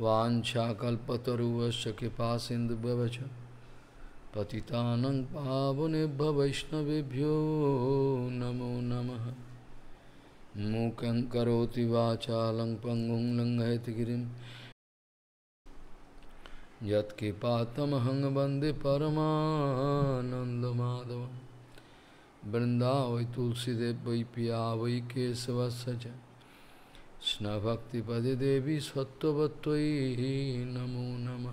वाञ्छाकल्पतरुवश्च कृपा सिन्धुभ्यवच पतितानं पावनेभ्य वैष्णवभ्यो नमो नम मूक पंगु वाचालं पङ्गुं लङ्घयति गिरिं यत्कृपातमहं वन्दे तुलसीदेव वै पिया वै केशवश স্নভক্তিপদে দেবী সত্যবত্তই নমো নম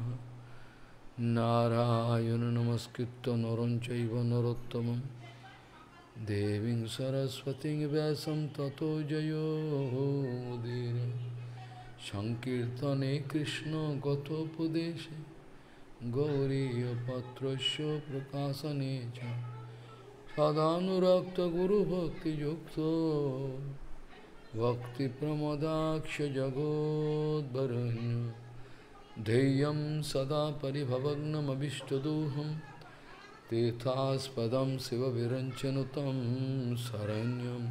নারায়ণ নমস্কৃত নরঞ্চ নরোত্তম দেবী সরস্বতী ব্যাসম তত জয়োদীর সংকীর্তনে কৃষ্ণ গতোপদেশে গৌরীপত্র প্রকাশনে সদানুরক্ত গুরুভক্তিযুক্ত भक्तिप्रमोदाक्षजगोद्बरण्य ध्येयं सदा परिभवग्नमभिष्टदोहं तीर्थास्पदं शिवविरञ्चनुतं शरण्यं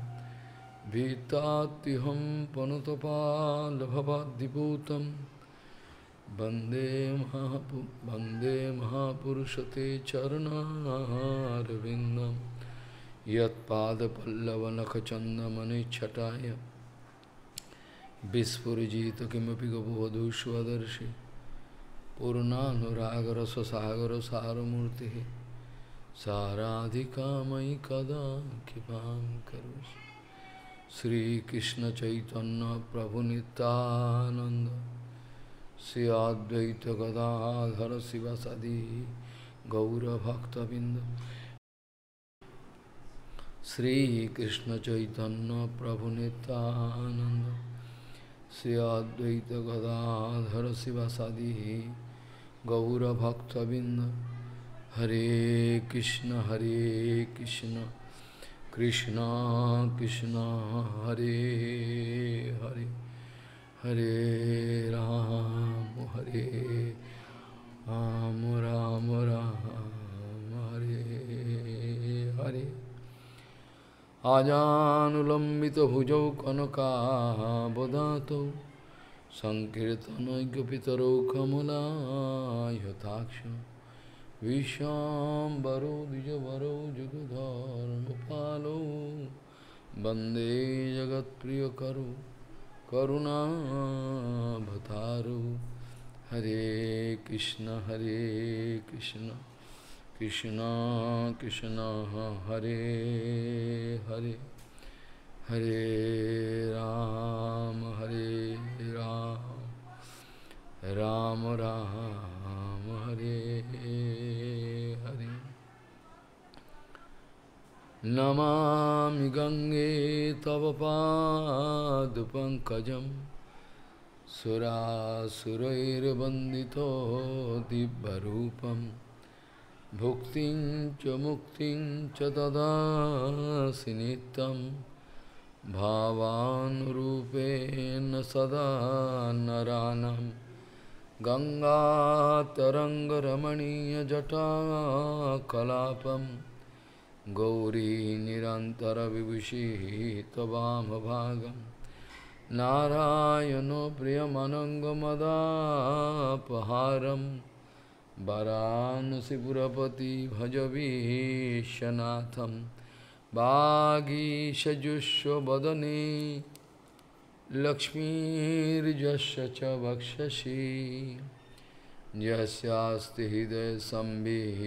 भीतात्युहं पनुतपालभवाद्दिपूतं वंदे महापु वन्दे महापुरुषते चरणारविन्दं यत्पादपल्लवनखचन्दमनिच्छटाय विस्फुजित किमपि गपुवधूष्वदर्शि पूर्णानुरागरससागरसारमूर्तिः साराधिकामयि कदा कृपां करोषि श्रीकृष्णचैतन्यप्रभुनितानन्द श्रियाद्वैतगदाधर शिवसदि गौरभक्तबिन्द श्रीकृष्णचैतन्यप्रभुनितानन्द श्री अद्वैत गदाधर गौरभक्तबिंद हरे कृष्ण हरे कृष्ण कृष्ण कृष्ण हरे हरे हरे राम हरे राम राम राम हरे हरे कनका ভুজৌ संकर्तन पितर কমলায়থাক্ষ विश्वाम्बरो द्विजवरो जुगधर्मपालो वन्दे जगत्प्रियकरु करुणाभतारु हरे कृष्ण हरे कृष्ण कृष्णा कृष्णा हरे हरे हरे राम हरे राम राम राम हरे हरे नमामि गङ्गे तव पादपङ्कजं सुरासुरैर्वन्दितो दिव्यरूपम् भुक्तिं च मुक्तिं च तदासि नित्यं भावानुरूपेण सदा नरानं गङ्गातरङ्गरमणीयजटाकलापं गौरीनिरन्तरविभूषिः तवामभागं नारायणो प्रियमनङ्गमदापहारम् वरानसिपुरपति भजविशनाथं वागीशजुष्वदने लक्ष्मीर्जस्य च वक्षसि यस्यास्ति हृदयसंविः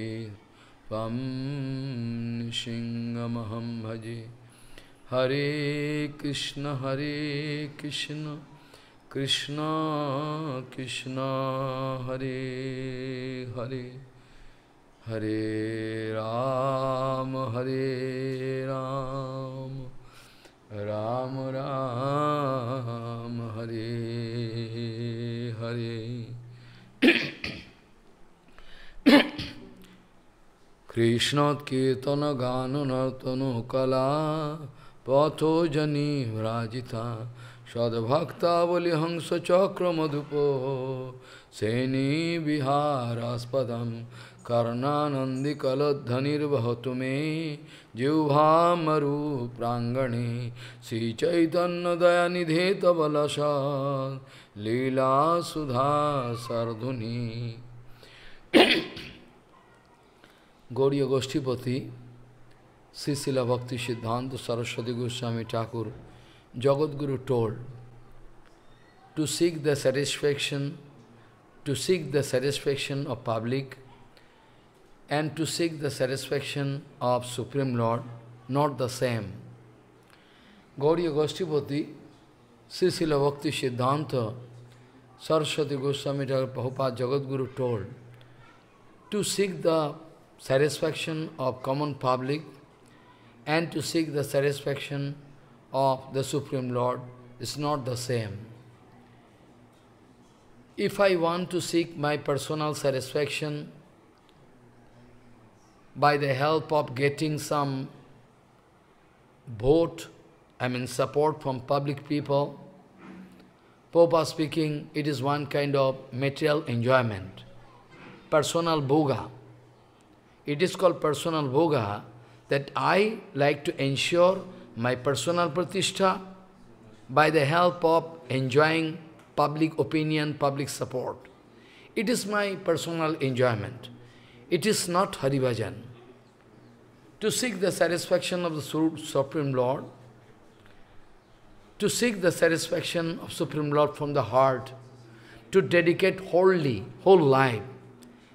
त्वं सिंहमहं भजे हरे कृष्ण हरे कृष्ण कृष्ण कृष्ण हरे हरे हरे राम हरे राम राम राम हरे हरे कृष्ण कीर्तन गान नर्तन कला पथो जनी हंस चक्र मधुपो सद्भक्तावलिहंसचक्रमधुप कर्णानंदी कर्णानंदिकलध्वनिर्वहतु मे जिह्वामरु प्रांगणे श्रीचैतन्यदयानिधे तबलशात् लीलासुधा सर्धुनी गौड़ीय गोष्ठीपति श्री शिला भक्ति सिद्धांत Saraswati Goswami Thakur Jagadguru told, to seek the satisfaction, to seek the satisfaction of public, and to seek the satisfaction of Supreme Lord, not the same. Gauriya Goshtipati, Srisila Bhakti Siddhanta, Saraswati Goswami Prabhupada Jagadguru told, to seek the satisfaction of common public and to seek the satisfaction of the Supreme Lord is not the same. If I want to seek my personal satisfaction by the help of getting some vote, I mean support from public people, Popa speaking, it is one kind of material enjoyment, personal bhoga. It is called personal bhoga that I like to ensure my personal pratishtha by the help of enjoying public opinion, public support. It is my personal enjoyment. It is not Haribhajan. To seek the satisfaction of the Supreme Lord, to seek the satisfaction of Supreme Lord from the heart, to dedicate wholly, whole life.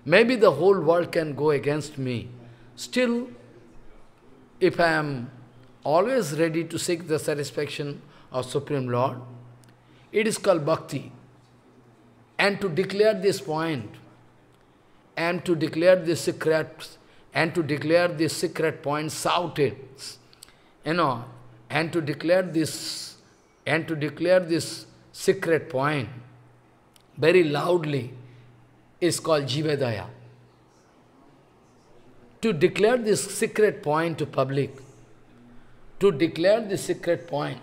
Maybe the whole world can go against me. Still, if I am always ready to seek the satisfaction of Supreme Lord. It is called bhakti. And to declare this point, and to declare the secret, and to declare the secret point, shouted, you know, and to declare this, and to declare this secret point very loudly is called Jivedaya. To declare this secret point to public, to declare the secret point,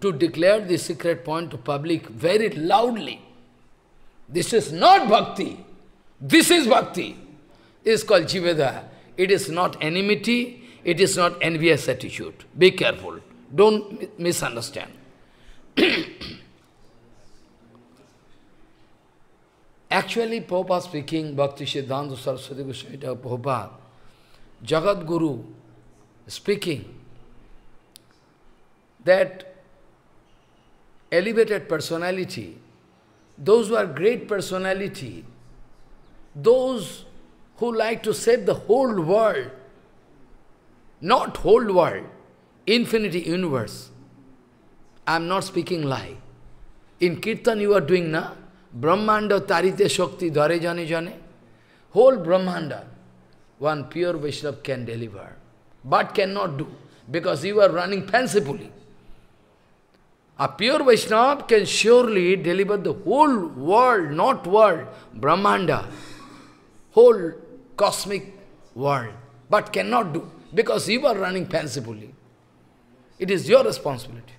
to declare the secret point to public very loudly. This is not bhakti. This is bhakti. This is called jiveda. It is not enmity. It is not envious attitude. Be careful. Don't misunderstand. Actually, Prabhupada speaking, Bhakti Siddhanta Saraswati Goswami Prabhupada, Jagat Guru speaking that elevated personality, those who are great personality, those who like to save the whole world, not whole world, infinity universe. I am not speaking lie. In Kirtan you are doing na, Brahmanda Tarite Shakti Dharajani Jane Whole Brahmanda, one pure Vaishnava can deliver but cannot do, because you are running fancifully. A pure Vaishnava can surely deliver the whole world, not world, Brahmanda, whole cosmic world, but cannot do, because you are running fancifully. It is your responsibility.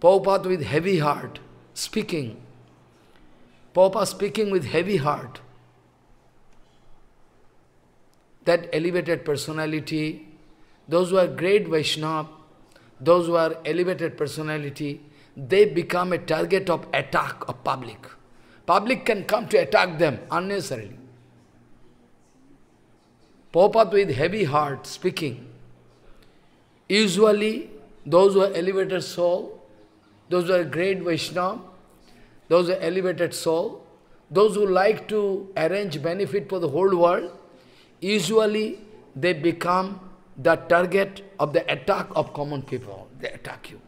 Prabhupada with heavy heart, speaking. Prabhupada speaking with heavy heart that elevated personality, those who are great Vaishnava, those who are elevated personality, they become a target of attack of public. Public can come to attack them unnecessarily. Prabhupada with heavy heart speaking. Usually, those who are elevated soul, those who are great Vaishnava, those who are elevated soul, those who like to arrange benefit for the whole world, usually they become the target of the attack of common people. They attack you.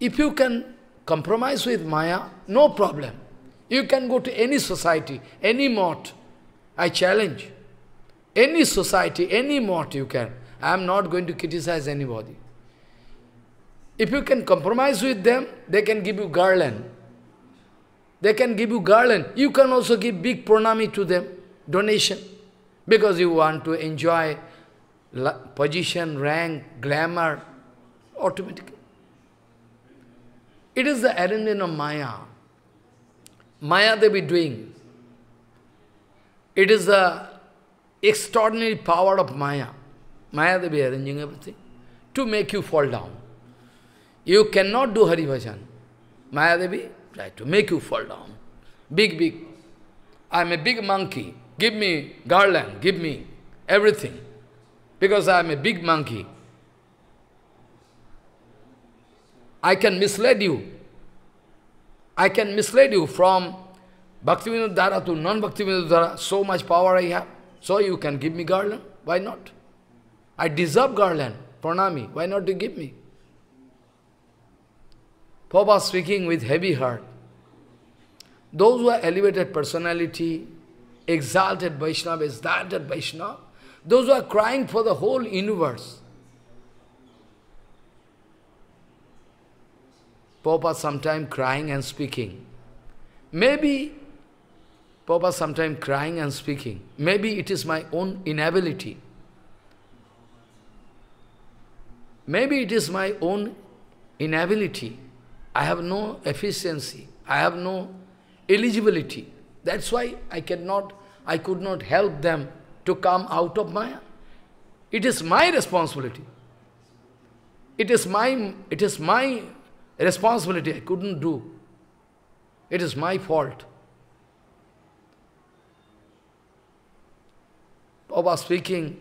If you can compromise with Maya, no problem. You can go to any society, any mort. I challenge. Any society, any mort you can. I am not going to criticize anybody. If you can compromise with them, they can give you garland. They can give you garland. You can also give big pranami to them, donation because you want to enjoy position, rank, glamour, automatically. It is the arrangement of Maya. Maya they be doing. It is the extraordinary power of Maya. Maya they be arranging everything to make you fall down. You cannot do Hari Bhajan. Maya Devi try to make you fall down. Big, big. I am a big monkey give me garland, give me everything, because I am a big monkey. I can mislead you. I can mislead you from Bhaktivinoda Dhara to non-Bhaktivinoda Dhara. So much power I have. So you can give me garland. Why not? I deserve garland, pranami. Why not you give me? Papa speaking with heavy heart. Those who are elevated personality, exalted Vaishnava, exalted Vaishnava, those who are crying for the whole universe. Papa sometimes crying and speaking. Maybe Papa sometimes crying and speaking. Maybe it is my own inability. Maybe it is my own inability. I have no efficiency. I have no eligibility. That's why I cannot I could not help them to come out of Maya. It is my responsibility. It is my, it is my responsibility. I couldn't do. It is my fault. Baba speaking,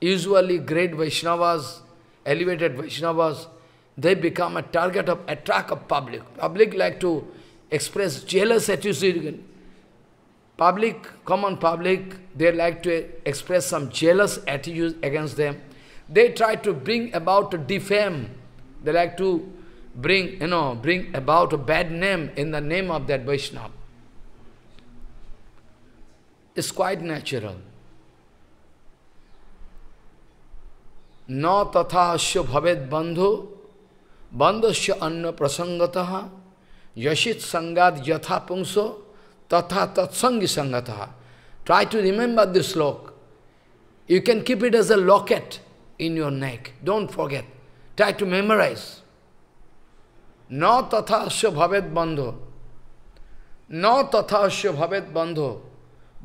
usually great Vaishnavas, elevated Vaishnavas, they become a target of attack of public. Public like to express jealous attitude Public, common public, they like to express some jealous attitudes against them. They try to bring about a defame. They like to bring, you know, bring about a bad name in the name of that Vaishnava. It's quite natural. न तथा अश्य bandhu बंधो बंधस्य anna प्रसंगत यशित sangad यथा tatha tatsangi sangataha. Try to remember this slok. You can keep it as a locket in your neck. Don't forget. Try to memorize. Na tatha asya bhavet bandho. Na tatha asya bhavet bandho.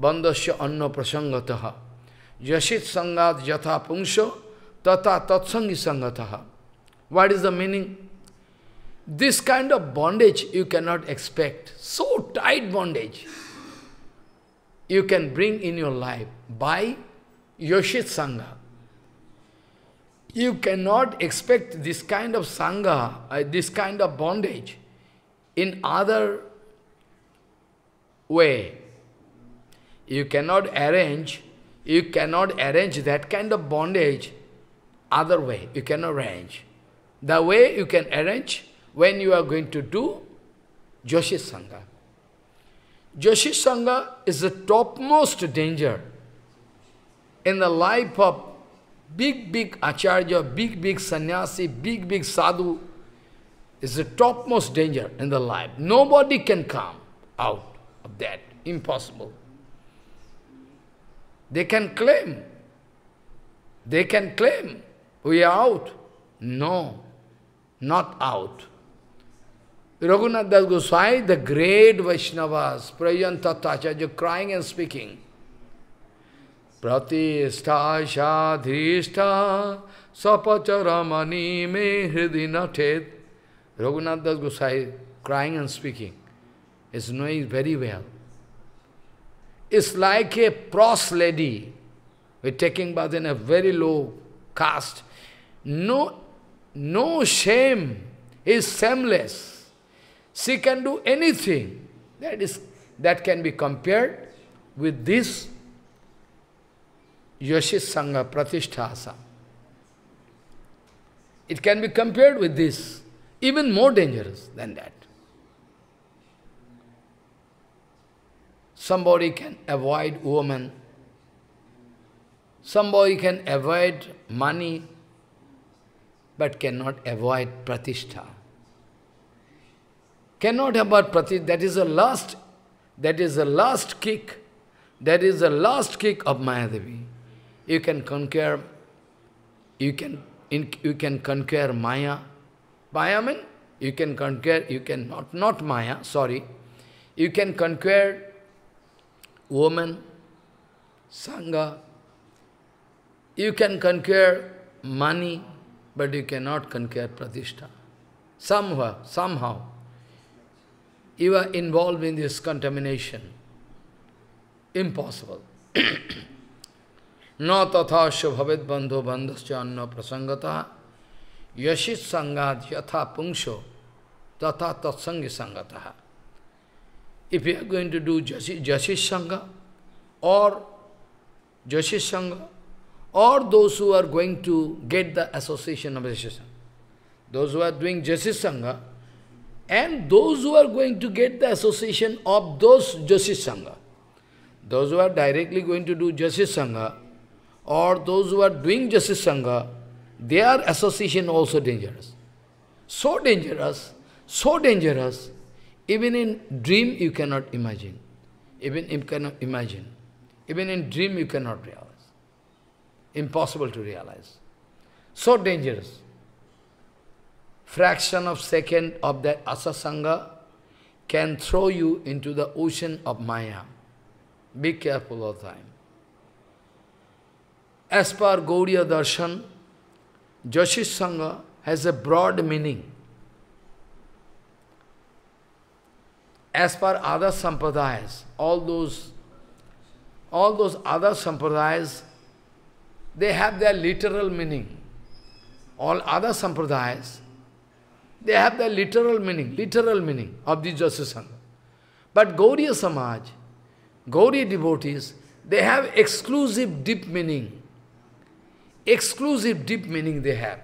asya anna prasangataha. Yashit sangat yatha pungsho tata tatsangi sangataha. What is the meaning? This kind of bondage you cannot expect. So tight bondage you can bring in your life by Yoshit Sangha. You cannot expect this kind of Sangha, uh, this kind of bondage in other way. You cannot arrange, you cannot arrange that kind of bondage other way. You cannot arrange. The way you can arrange when you are going to do Joshi Sangha. Joshi Sangha is the topmost danger in the life of big, big acharya, big, big sannyasi, big, big sadhu. Is the topmost danger in the life. Nobody can come out of that. Impossible. They can claim. They can claim, we are out. No, not out. Raghunath Das Goswami, the great Vaishnavas, Prajan Tattacharya, crying and speaking. Pratishtha sadhishta sapacharamani me hridinathet. Raghunath Das Goswami, crying and speaking, is knowing very well. It's like a pros lady, we're taking bath in a very low caste. No, no shame, is shameless. She can do anything. That is that can be compared with this Yoshis Sangha It can be compared with this, even more dangerous than that. Somebody can avoid woman. Somebody can avoid money, but cannot avoid pratishtha. Cannot about prati. That is the last, that is the last kick. That is the last kick of Mayadevi. You can conquer, you can, you can conquer Maya. Maya you can conquer, you can not, not Maya, sorry. You can conquer woman, Sangha. You can conquer money, but you cannot conquer Pratishta. Somehow, somehow you are involved in this contamination. Impossible. Na tathasya bhavet bandho bandhasya anna prasangata yashit sangat yatha pungsho tatha tatsangi If you are going to do jasit sangha or jasit sangha or those who are going to get the association of jasit sangha, those who are doing jasit sangha, and those who are going to get the association of those Joshi Sangha, those who are directly going to do Joshi Sangha, or those who are doing Joshi Sangha, their association also dangerous. So dangerous, so dangerous, even in dream you cannot imagine. Even you cannot imagine. Even in dream you cannot realize. Impossible to realize. So dangerous fraction of second of that asasanga can throw you into the ocean of Maya. Be careful of time. As per Gauriya Darshan, Jyotish Sangha has a broad meaning. As per other sampradayas, all those, all those other sampradayas, they have their literal meaning. All other sampradayas, they have the literal meaning, literal meaning of the Jasasanga. But Gauriya Samaj, Gauri devotees, they have exclusive deep meaning. Exclusive deep meaning they have.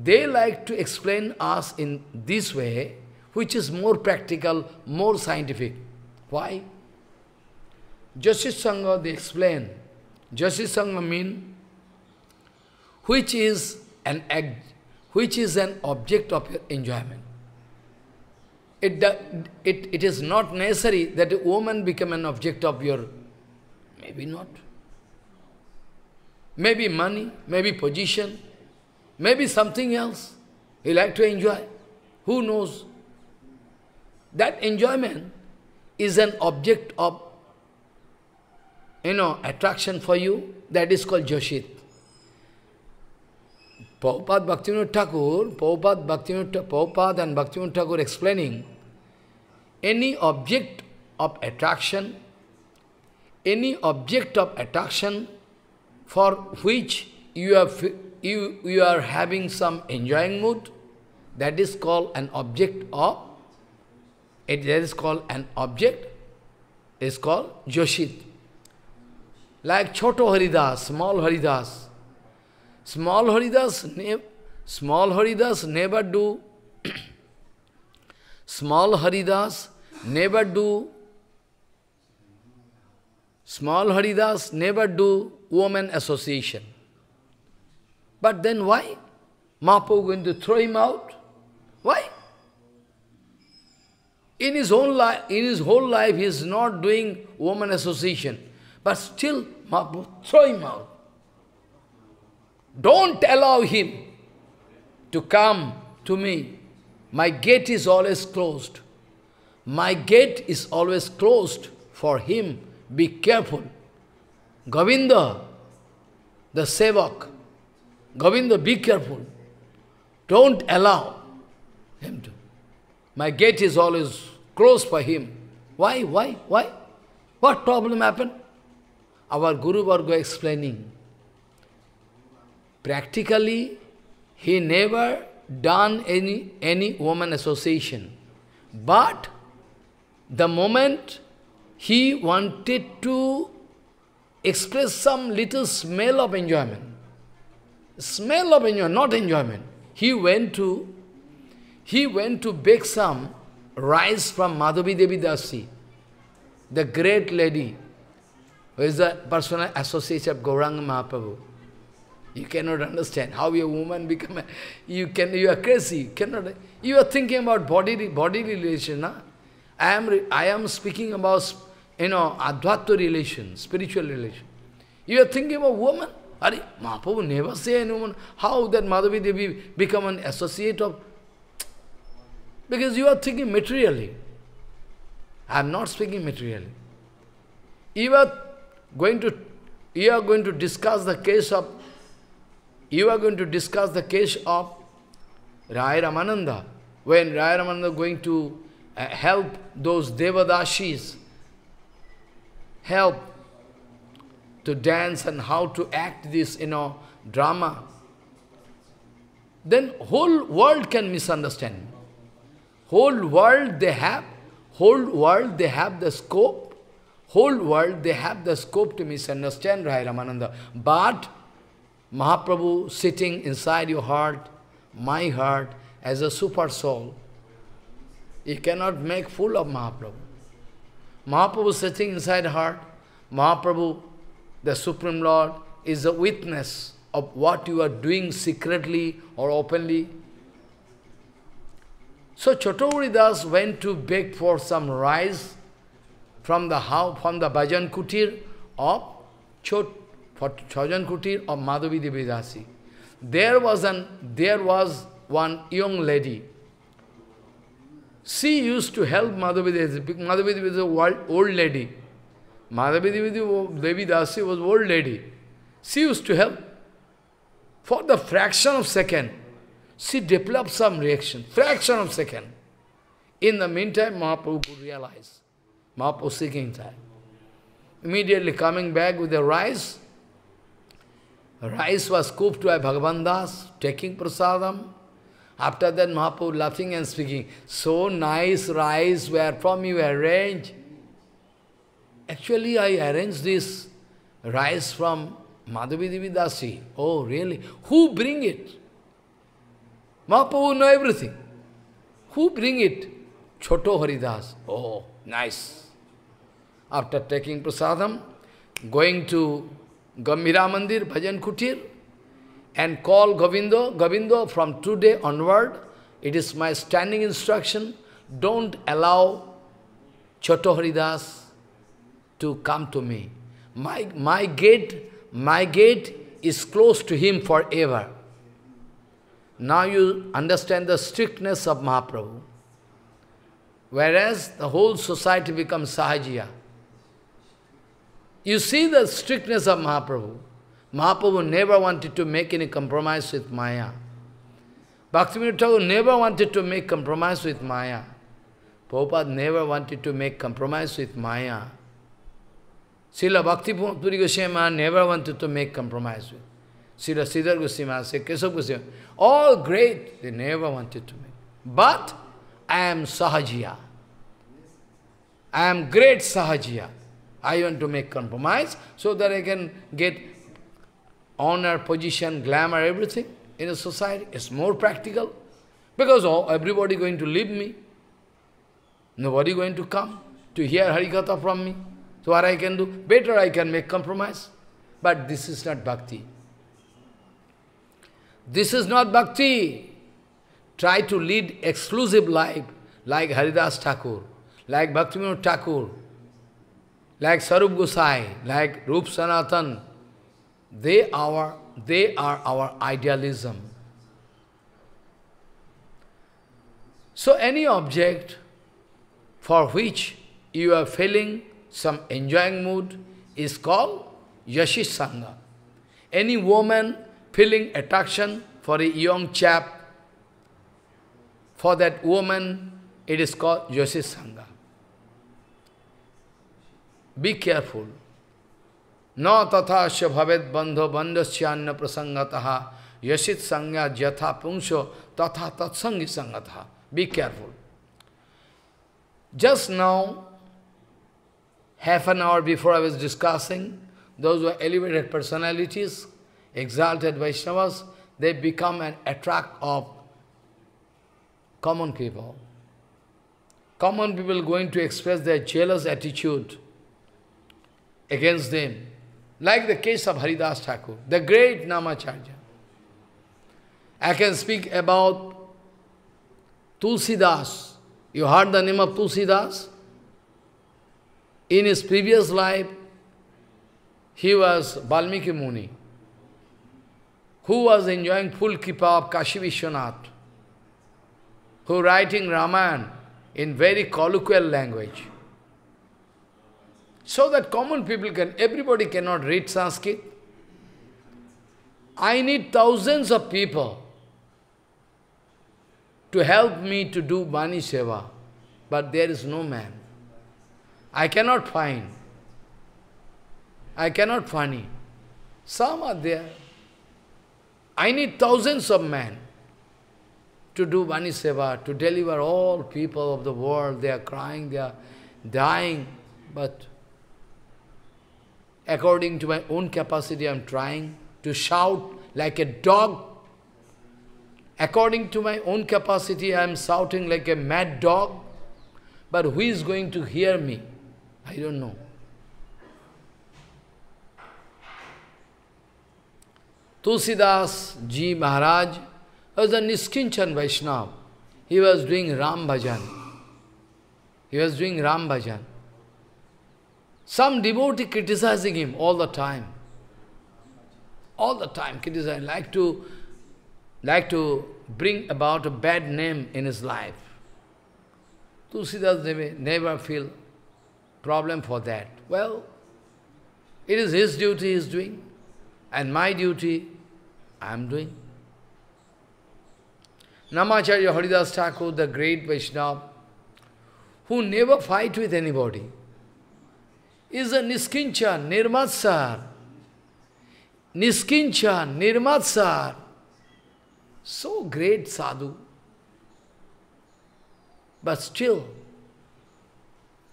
They like to explain us in this way, which is more practical, more scientific. Why? Justice Sangha, they explain. Justice Sangha means, which is an which is an object of your enjoyment. It, it, it is not necessary that a woman become an object of your, maybe not. Maybe money, maybe position, maybe something else you like to enjoy. Who knows? That enjoyment is an object of, you know, attraction for you. That is called Joshit. Prabhupada Bhaktivinoda Thakur, Prabhupada, Bhaktivinoda, Prabhupada and Bhaktivinoda Thakur explaining, any object of attraction, any object of attraction for which you are, you, you are having some enjoying mood, that is called an object of, it is called an object, is called Joshit. Like Choto Haridas, small Haridas, Small Haridas, small Haridas never do. small Haridas never do. Small Haridas never do woman association. But then why? Mapo going to throw him out? Why? In his own life, in his whole life, he is not doing woman association. But still, Mahaprabhu throw him out. Don't allow him to come to me. My gate is always closed. My gate is always closed for him. Be careful. Govinda, the sevak, Govinda, be careful. Don't allow him to. My gate is always closed for him. Why, why, why? What problem happened? Our Guru Varga explaining. Practically, he never done any, any woman association. But the moment he wanted to express some little smell of enjoyment, smell of enjoyment, not enjoyment, he went to, he went to bake some rice from Madhavi Devi Dasi, the great lady, who is the personal associate of Gauranga Mahaprabhu. You cannot understand how a woman become a, you can you are crazy, you cannot you are thinking about body body relation, na? I am I am speaking about you know advaita relation, spiritual relation. You are thinking about woman? Are Mahaprabhu never say any woman. How that Madhavi Devi become an associate of because you are thinking materially. I am not speaking materially. You are going to you are going to discuss the case of you are going to discuss the case of Rai Ramananda. When Rai Ramananda going to uh, help those Devadashis, help to dance and how to act this, you know, drama, then whole world can misunderstand. Whole world they have, whole world they have the scope, whole world they have the scope to misunderstand Rai Ramananda. But Mahaprabhu sitting inside your heart, my heart, as a super soul. You cannot make full of Mahaprabhu. Mahaprabhu sitting inside heart, Mahaprabhu, the Supreme Lord, is a witness of what you are doing secretly or openly. So Chotauri Das went to beg for some rice from the house, from the bhajan kutir of Chot for Chajan Kutir of Madhavi Devidasi. There was an there was one young lady. She used to help Madhavi Devidasi. Madhavi was an old lady. Madhavi Devidasi was old lady. She used to help. For the fraction of second, she developed some reaction. Fraction of second. In the meantime, Mahaprabhu could realize. Mahaprabhu seeking time. Immediately coming back with the rice, Rice was cooked by Bhagavan Das, taking prasadam. After that, Mahaprabhu laughing and speaking, so nice rice, where from you arrange? Actually, I arranged this rice from Madhavi Devi Dasi. Oh, really? Who bring it? Mahaprabhu know everything. Who bring it? Choto Haridas. Oh, nice. After taking prasadam, going to Gambira Mandir, Bhajan Kutir, and call Govindo. Govindo, from today onward, it is my standing instruction, don't allow Choto Haridas to come to me. My, my gate, my gate is closed to him forever. Now you understand the strictness of Mahaprabhu. Whereas the whole society becomes Sahajiya. You see the strictness of Mahaprabhu. Mahaprabhu never wanted to make any compromise with Maya. Bhaktivinoda Thakur never wanted to make compromise with Maya. Prabhupada never wanted to make compromise with Maya. Srila Bhakti Puri Goswami never wanted to make compromise with. Srila Siddhar Goswami, Srila Kesab Goswami, all great, they never wanted to make. But I am Sahajiya. I am great Sahajiya. I want to make compromise so that I can get honor, position, glamour, everything in a society. It's more practical. Because oh, everybody going to leave me. Nobody going to come to hear Harikatha from me. So what I can do? Better I can make compromise. But this is not bhakti. This is not bhakti. Try to lead exclusive life like Haridas Thakur, like Bhaktivinoda Thakur, like Sarup Gosai, like Rup Sanatan, they are, they are our idealism. So any object for which you are feeling some enjoying mood is called Yashi Sangha. Any woman feeling attraction for a young chap, for that woman, it is called Yoshi Sangha. Be careful. Na tathasya bhavet bandho bandhasyanya prasangataha yasit sangya jatha punksho tatha tatsangi sangataha. Be careful. Just now, half an hour before I was discussing, those who are elevated personalities, exalted Vaishnavas, they become an attract of common people. Common people going to express their jealous attitude against them. Like the case of Haridas Thakur, the great Namacharya. I can speak about Tulsidas. You heard the name of Tulsidas? In his previous life, he was Balmiki Muni, who was enjoying full kippa of Kashi Vishwanath, who writing Raman in very colloquial language. So that common people can, everybody cannot read Sanskrit. I need thousands of people to help me to do Bani Seva, but there is no man. I cannot find. I cannot find. It. Some are there. I need thousands of men to do Bani Seva, to deliver all people of the world. They are crying, they are dying, but according to my own capacity, I'm trying to shout like a dog. According to my own capacity, I'm shouting like a mad dog. But who is going to hear me? I don't know. Tulsidas Ji Maharaj was a Niskinchan Vaishnava. He was doing Ram Bhajan. He was doing Ram Bhajan. Some devotee criticizing him all the time. All the time criticizing, like to, like to bring about a bad name in his life. Tulsidas never feel problem for that. Well, it is his duty he is doing, and my duty I am doing. Namacharya Haridas Thakur, the great Vaishnava, who never fight with anybody is a Niskincha, Nirmatsar. Niskincha, Nirmatsar. So great sadhu. But still,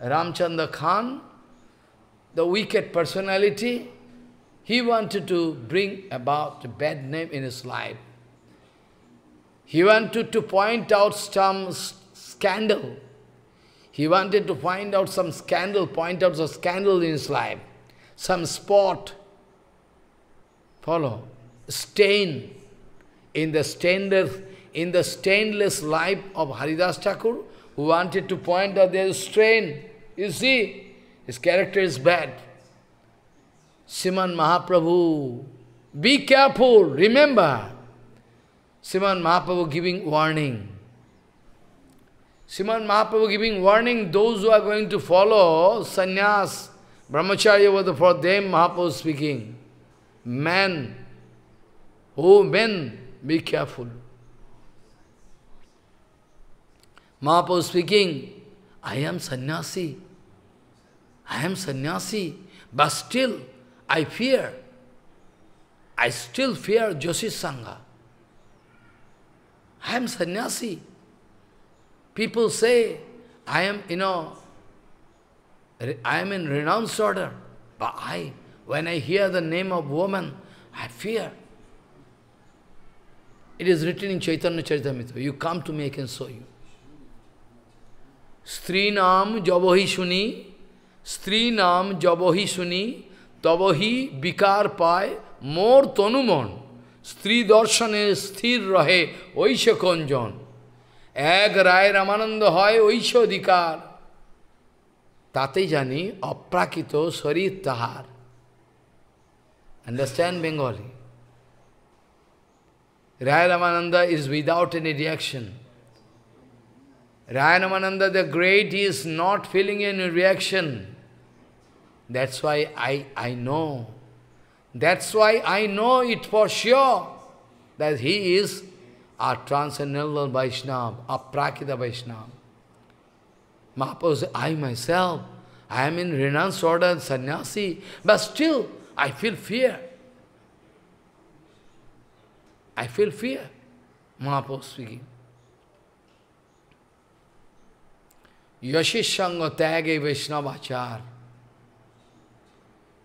Ramchandra Khan, the wicked personality, he wanted to bring about a bad name in his life. He wanted to point out some scandal he wanted to find out some scandal, point out some scandal in his life, some spot, follow, stain in the stainless, in the stainless life of Haridas Thakur, who wanted to point out there is stain. You see, his character is bad. Siman Mahaprabhu, be careful, remember. Siman Mahaprabhu giving warning. Sriman Mahaprabhu giving warning, those who are going to follow sannyas, brahmacharya was for them, Mahaprabhu speaking. Men, oh men, be careful. Mahaprabhu speaking, I am sannyasi. I am sannyasi, but still I fear. I still fear Joshi Sangha. I am sannyasi. People say, I am, you know, I am in renounced order. But I, when I hear the name of woman, I fear. It is written in Chaitanya Charitamrita, you come to me, I can show you. Stri nam jabohi suni, stri nam jabohi suni, tabohi bikar pai, more tonumon, stri darshane sthir rahe, oisha konjon. এক রায়ের রামানন্দ হয় ঐশ অধিকার তাতেই জানি অপ্রাকৃত শরীর তাহার understand Bengali Raya Ramananda is without any reaction. Raya Ramananda the Great is not feeling any reaction. That's why I, I know. That's why I know it for sure that he is are transcendental Vaishnava, aprakita Vaishnava. Mahaprabhu says, I myself, I am in renounced order and sannyasi, but still I feel fear. I feel fear. Mahaprabhu speaking. Yashish Sangha Vaishnavachar.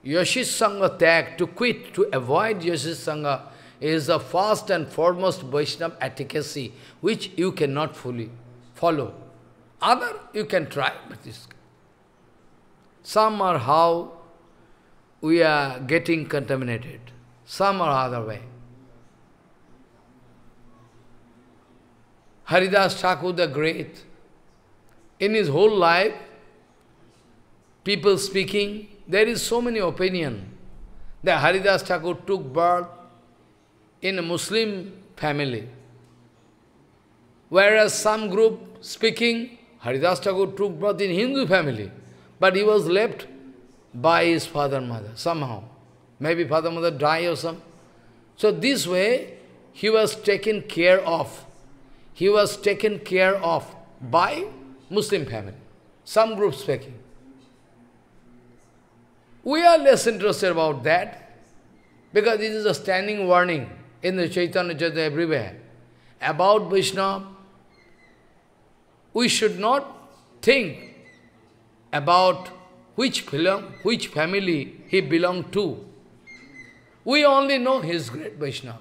Yashish Sangha to quit, to avoid Yashish is the first and foremost Vaishnava etiquette which you cannot fully follow. Other, you can try, but this. how we are getting contaminated, some are other way. Haridas Thakur the Great, in his whole life, people speaking, there is so many opinion that Haridas Thakur took birth in a Muslim family. Whereas some group speaking, Haridas Thakur took birth in Hindu family, but he was left by his father and mother, somehow. Maybe father mother died or some. So this way, he was taken care of. He was taken care of by Muslim family. Some group speaking. We are less interested about that because this is a standing warning in the Chaitanya Chaitanya everywhere, about Vaishnava, we should not think about which, film, which family he belonged to. We only know his great Vaishnava.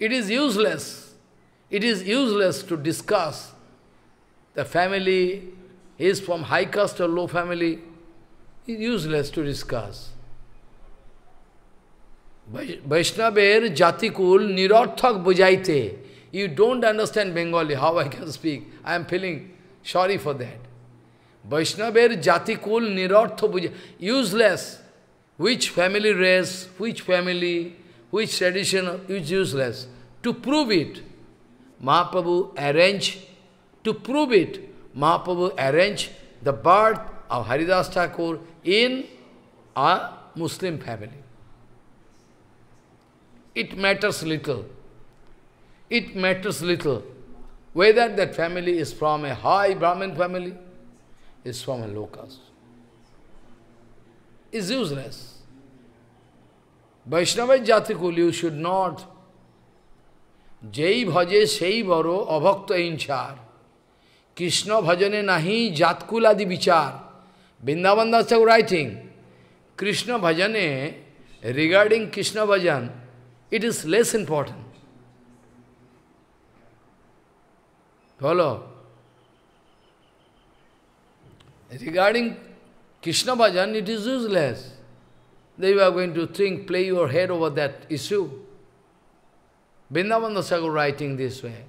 It is useless. It is useless to discuss the family is from high caste or low family. It's useless to discuss. বৈষ্ণবের জাতিকুল নিরর্থক বুঝাইতে you don't understand Bengali how I can speak I am feeling sorry for that বৈষ্ণবের জাতিকুল নিরর্থক বুঝ useless which family race which family which tradition which useless to prove it Mahaprabhu arrange to prove it Mahaprabhu arrange the birth of Haridas Thakur in a Muslim family it matters little. It matters little whether that family is from a high Brahmin family, is from a low caste. It's useless. Vaishnava Jatikul, you should not. Jai bhaje sei baro abhakta inchar. Krishna bhajane nahi jatkul vichar. Vrindavan writing, Krishna bhajane, regarding Krishna bhajan, it is less important. Follow? Regarding Krishna bhajan, it is useless. They you are going to think, play your head over that issue. Vrindavan Sagar writing this way.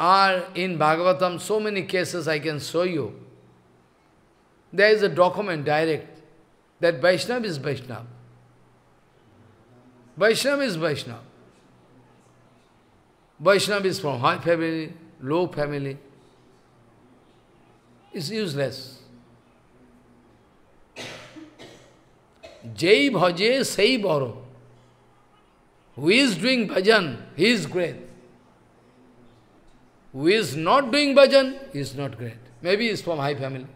Are in Bhagavatam, so many cases I can show you. There is a document direct that Vaishnava is Vaishnava. Vaishnava is Vaishnava. Vaishnava is from high family, low family. It's useless. Jai bhaje sai baro. Who is doing bhajan, he is great. Who is not doing bhajan, he is not great. Maybe he is from high family.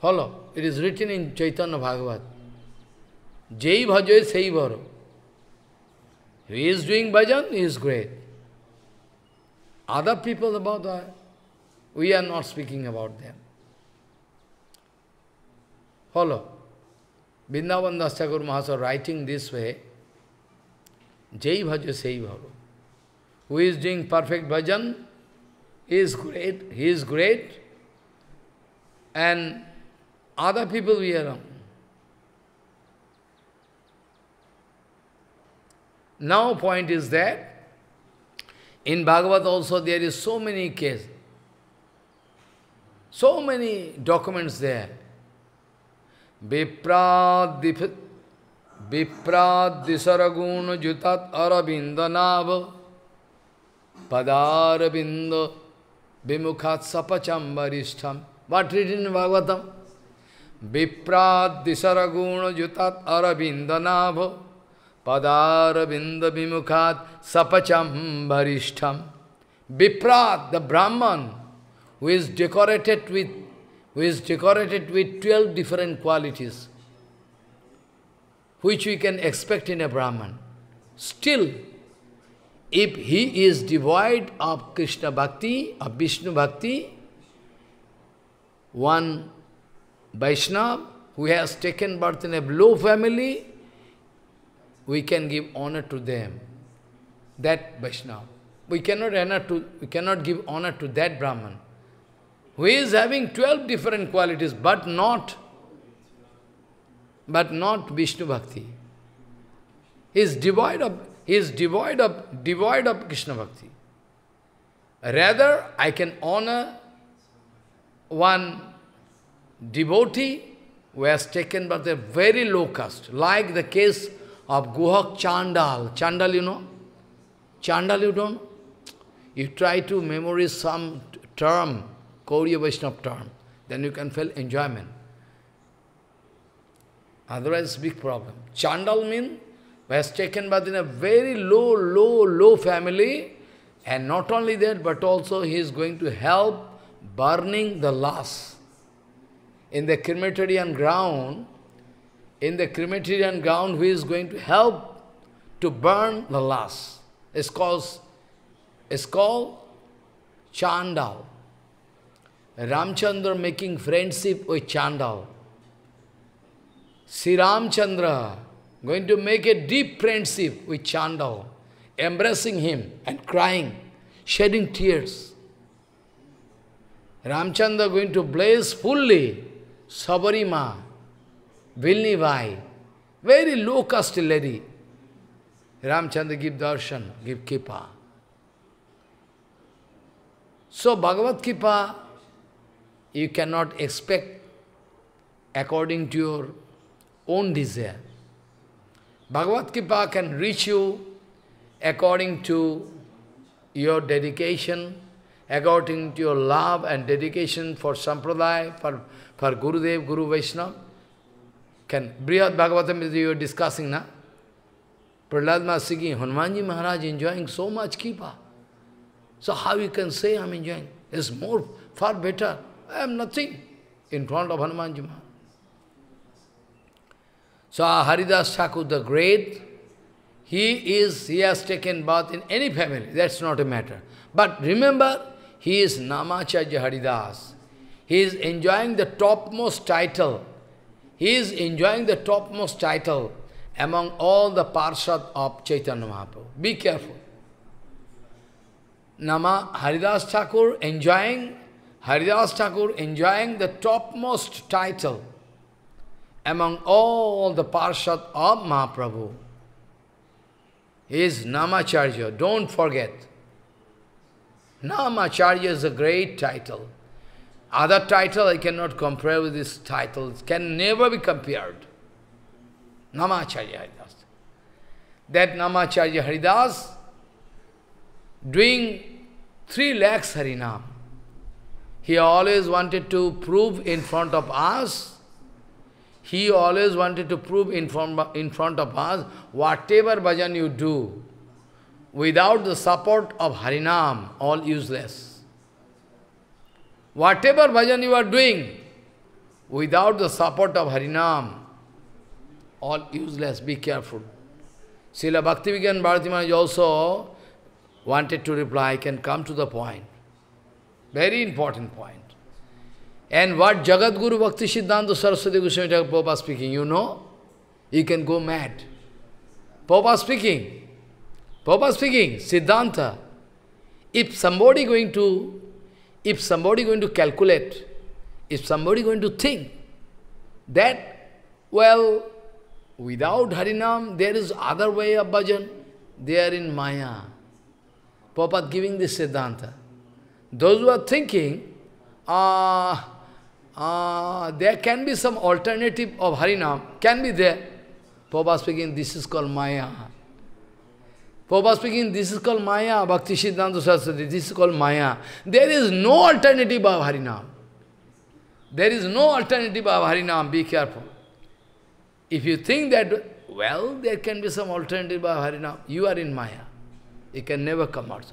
Follow. It is written in Chaitanya Bhagavat. Jai bhajoy sei bharo. He is doing bhajan, he is great. Other people about that, we are not speaking about them. Follow. Vrindavan Das Thakur Mahasaya writing this way, Jai bhajoy sei bharo. Who is doing perfect bhajan, he is great, he is great, and other people we are wrong. Now point is that in Bhagavad also there is so many cases, so many documents there. Vipradisaraguna jutat arabinda nav padarabinda vimukhat sapachambarištham. What written in Bhagavatam? Vipradisaraguna jutat arabinda nav Padaravinda vimukat sapacham bharishtam. Viprat, the Brahman, who is decorated with who is decorated with twelve different qualities, which we can expect in a Brahman. Still, if he is devoid of Krishna Bhakti, of Vishnu Bhakti, one Vaishnava who has taken birth in a low family, we can give honor to them, that Vaishnava. We cannot, honor to, we cannot give honor to that Brahman, who is having 12 different qualities, but not, but not Vishnu Bhakti. He is devoid of, he is devoid of, devoid of Krishna Bhakti. Rather, I can honor one devotee who has taken but a very low caste, like the case of Guhak Chandal. Chandal, you know? Chandal, you don't? You try to memorize some term, Kauriya Vaishnava term, then you can feel enjoyment. Otherwise, big problem. Chandal means was taken birth in a very low, low, low family. And not only that, but also he is going to help burning the last. In the and ground, in the cremation ground who is going to help to burn the last. It's called, it's called Chandao. Ramchandra making friendship with Chandao. Sri Ramchandra going to make a deep friendship with Chandao, embracing him and crying, shedding tears. Ramchandra going to blaze fully Sabarima, Vilni Bai, very low caste lady. Ramchandra give darshan, give kipa. So Bhagavad Kipa, you cannot expect according to your own desire. Bhagavad Kipa can reach you according to your dedication, according to your love and dedication for Sampradaya, for, for Gurudev, Guru Vaishnava can, Brihad Bhagavatam is you are discussing now. Prahlad Maharaj Hanumanji Maharaj enjoying so much kipa. So how you can say I'm enjoying? It's more, far better. I am nothing in front of Hanumanji Maharaj. So ah, Haridas Thakur the Great, he is, he has taken birth in any family, that's not a matter. But remember, he is Namacharya Haridas. He is enjoying the topmost title he is enjoying the topmost title among all the Parshad of Chaitanya Mahaprabhu. Be careful. Nama Haridas Thakur enjoying, Haridas Thakur enjoying the topmost title among all the Parshad of Mahaprabhu. He is Namacharya, don't forget. Namacharya is a great title. Other title I cannot compare with this title, it can never be compared. Namacharya Haridas. That Namacharya Haridas doing three lakhs Harinam. He always wanted to prove in front of us, he always wanted to prove in front, in front of us, whatever bhajan you do, without the support of Harinam, all useless. Whatever bhajan you are doing, without the support of Harinam, all useless, be careful. Srila Bhakti Vigyan Bharati Maharaj also wanted to reply, I can come to the point. Very important point. And what Jagat Guru Bhakti Siddhanta Saraswati Goswami Prabhupada speaking, you know, you can go mad. Papa speaking, Papa speaking, Siddhanta, if somebody going to if somebody going to calculate, if somebody going to think that, well, without Harinam, there is other way of bhajan, they are in Maya. Prabhupada giving this Siddhanta. Those who are thinking, ah, uh, uh, there can be some alternative of Harinam, can be there. Prabhupada speaking, this is called Maya. Prabhupada speaking, this is called Maya, Bhakti Siddhanta Saraswati, this is called Maya. There is no alternative of Harinam. There is no alternative of Harinam, be careful. If you think that, well, there can be some alternative of Harinam, you are in Maya. You can never come out.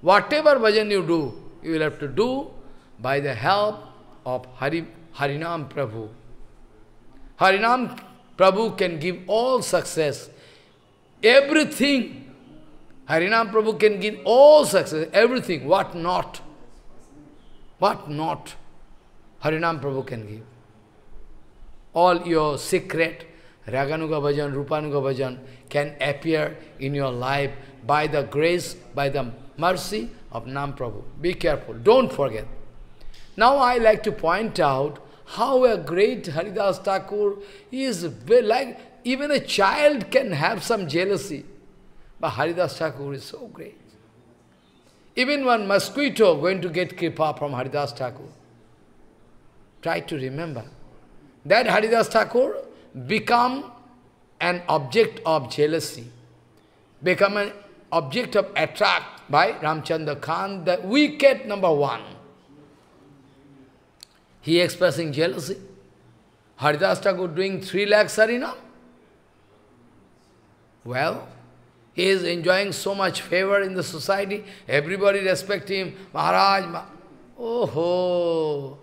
Whatever bhajan you do, you will have to do by the help of Hari, Harinam Prabhu. Harinam Prabhu can give all success. Everything Harinam Prabhu can give all success, everything, what not. What not Harinam Prabhu can give. All your secret, Raganuga Bhajan, Rupanuga Bhajan, can appear in your life by the grace, by the mercy of Nam Prabhu. Be careful, don't forget. Now I like to point out how a great Haridas Thakur is like, even a child can have some jealousy. But Haridas Thakur is so great. Even one mosquito going to get kripa from Haridas Thakur. Try to remember. That Haridas Thakur become an object of jealousy, become an object of attract by Ramchandra Khan, the wicked number one. He expressing jealousy. Haridas Thakur doing 3 lakh sarinam. Well, he is enjoying so much favor in the society. Everybody respect him. Maharaj, ma oh ho,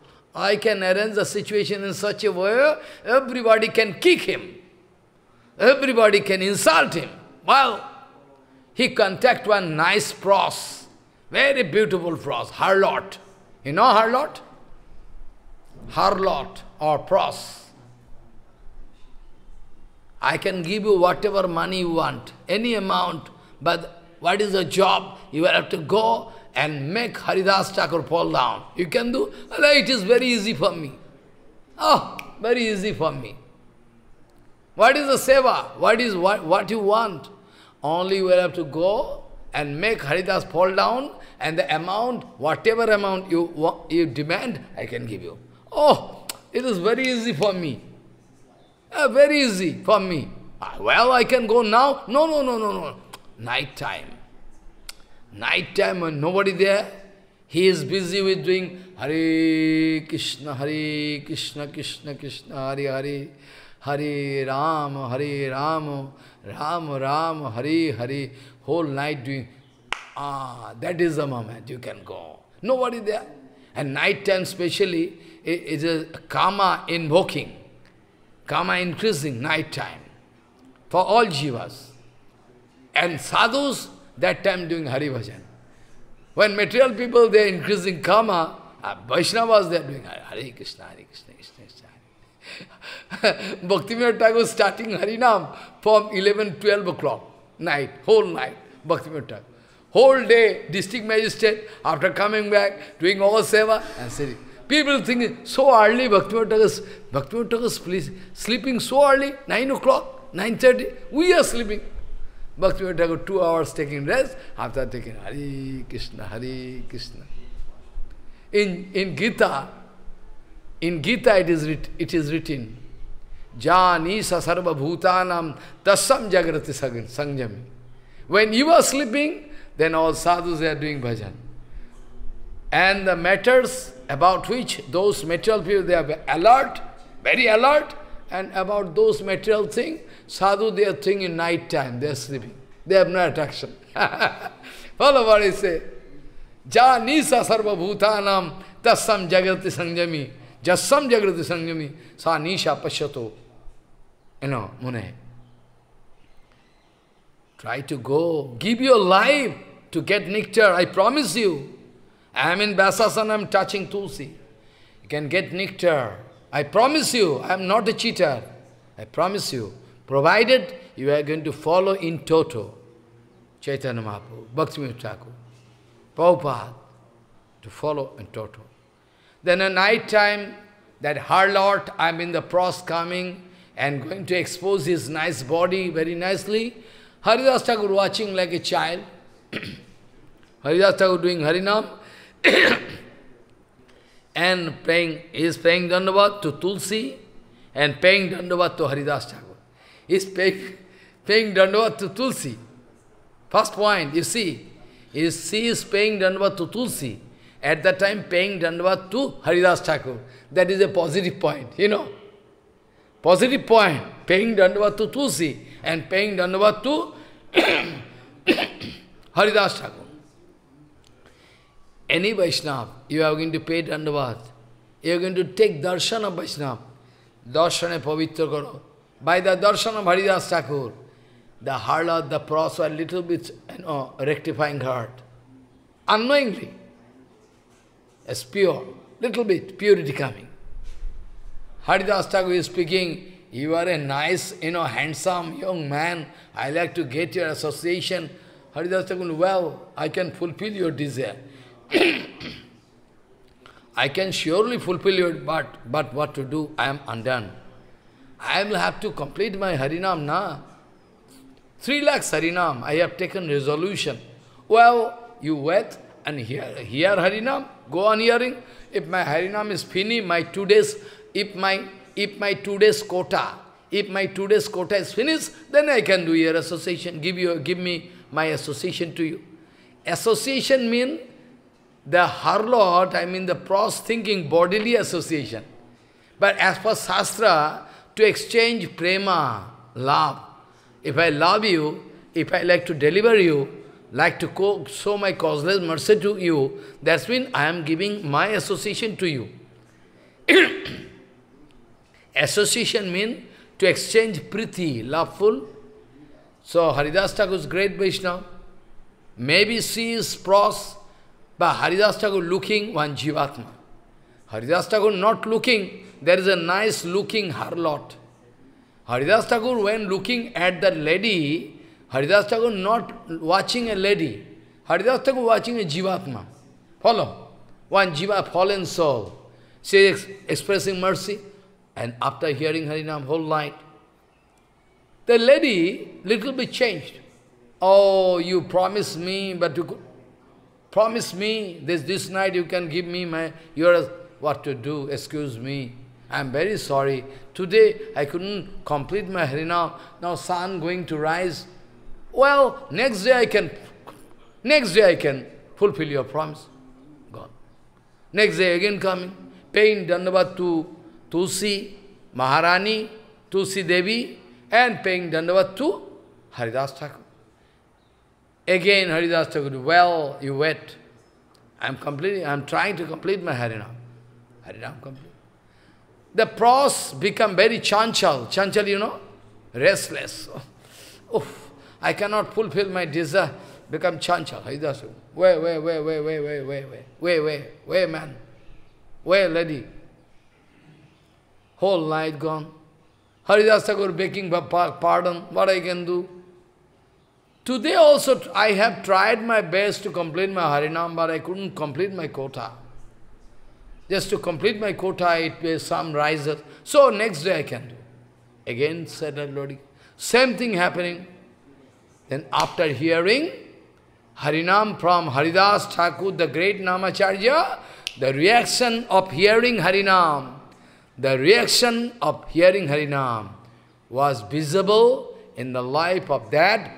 I can arrange the situation in such a way, everybody can kick him. Everybody can insult him. Well, he contact one nice pros, very beautiful pros, harlot. You know harlot? Harlot or pros. I can give you whatever money you want, any amount, but what is the job? You will have to go and make Haridas Thakur fall down. You can do? Allah, it is very easy for me. Oh, very easy for me. What is the seva? What is what, what you want? Only you will have to go and make Haridas fall down and the amount, whatever amount you, you demand, I can give you. Oh, it is very easy for me. Uh, very easy for me. Uh, well, I can go now. No, no, no, no, no. Night time. Night time when nobody there, he is busy with doing Hare Krishna, Hare Krishna, Krishna Krishna, Hare Hare, Hare Ram, Hare Ram, Ram Ram, Hare Hare, whole night doing. Ah, that is the moment you can go. Nobody there. And night time specially, it is a karma invoking. Kama increasing night time for all jivas. And sadhus, that time doing Hari Bhajan. When material people, they are increasing karma, uh, Vaishnavas, they are doing Hari Krishna, Hari Krishna, Krishna, Krishna. Bhaktivinoda Thakur starting Harinam from 11, 12 o'clock night, whole night, Bhaktivinoda Thakur. Whole day, district magistrate, after coming back, doing all seva, and sitting. People think so early Bhaktivinoda Thakur, Bhaktivinoda Thakur sleeping so early, 9 o'clock, 9.30, we are sleeping. Bhaktivinoda Thakur, two hours taking rest, after taking Hari Krishna, Hari Krishna. In, in Gita, in Gita it is, writ, it is written, Jani sarva bhutanam tasam jagrati sangjami. When you are sleeping, then all sadhus are doing bhajan. And the matters about which those material people, they are alert, very alert, and about those material things, sadhu, they are thinking night time, they are sleeping. They have no attraction. Follow what I say. Ja nisa sarva bhutanam tassam jagrati sanjami. jasam jagrati sanjami. Sa nisha pashyato. You know, mune. Try to go. Give your life to get nectar. I promise you. I am in Vyasasana, I am touching Tulsi. You can get nectar. I promise you, I am not a cheater. I promise you, provided you are going to follow in toto Chaitanya Mahaprabhu, bhakti Thakur, Prabhupada, to follow in toto. Then at night time, that harlot, I am in the pros coming and going to expose his nice body very nicely. Haridas Thakur watching like a child. Haridas Thakur doing Harinam. and paying, is paying Dandavat to Tulsi and paying Dandavat to Haridas Thakur. He's is paying, paying Dandavat to Tulsi. First point, you see, is she is paying Dandavat to Tulsi. At that time, paying Dandavat to Haridas Thakur. That is a positive point, you know. Positive point, paying Dandavat to Tulsi and paying Dandavat to Haridas Thakur any Vaishnava, you are going to pay Dandavad. You are going to take darshan of Vaishnava. Darshana pavitra karo. By the darshan of Haridas Thakur, the harlot, the pros a little bit you know, rectifying heart. Unknowingly. As pure, little bit, purity coming. Haridas Thakur is speaking, you are a nice, you know, handsome young man. I like to get your association. Haridas Thakur, well, I can fulfill your desire. I can surely fulfill your but, but what to do? I am undone. I will have to complete my Harinam na. Three lakhs Harinam, I have taken resolution. Well, you wait and hear, hear Harinam, go on hearing. If my Harinam is finished, my two days, if my, if my two days quota, if my two days quota is finished, then I can do your association, give, you, give me my association to you. Association means the harlot, I mean the pros thinking, bodily association. But as per Shastra, to exchange prema, love. If I love you, if I like to deliver you, like to show my causeless mercy to you, that's when I am giving my association to you. association means to exchange priti, loveful. So Haridas Thakur great Vaishnav. Maybe she is pros, but Haridas Thakur looking, one Jivatma. Haridas Thakur not looking, there is a nice looking harlot. Haridas Thakur when looking at the lady, Haridas Thakur not watching a lady. Haridas Thakur watching a Jivatma. Follow. One Jiva fallen soul. She is expressing mercy. And after hearing Harinam whole night, the lady little bit changed. Oh, you promised me, but you Promise me this, this night you can give me my, your, what to do, excuse me. I am very sorry. Today I couldn't complete my Harinam. Now sun going to rise. Well, next day I can, next day I can fulfill your promise. God. Next day again coming. Paying Dandavat to Tulsi, Maharani, Tulsi Devi, and paying Dandavat to Haridas Thakur. Again, Haridas Thakur, well, you wait. I'm completing, I'm trying to complete my Harinam. Harinam complete. The pros become very chanchal. Chanchal, you know? Restless. Oof, I cannot fulfill my desire. Become chanchal. Haridas Thakur. Wait, where, where, where, where, where, where, where, where, where, man. where, lady. Whole night gone. Haridas Thakur begging pardon. What I can do? Today also I have tried my best to complete my Harinam, but I couldn't complete my quota. Just to complete my quota, it was some rises. So next day I can do. Again said Lodi. Same thing happening. Then after hearing Harinam from Haridas Thakur, the great Namacharya, the reaction of hearing Harinam, the reaction of hearing Harinam was visible in the life of that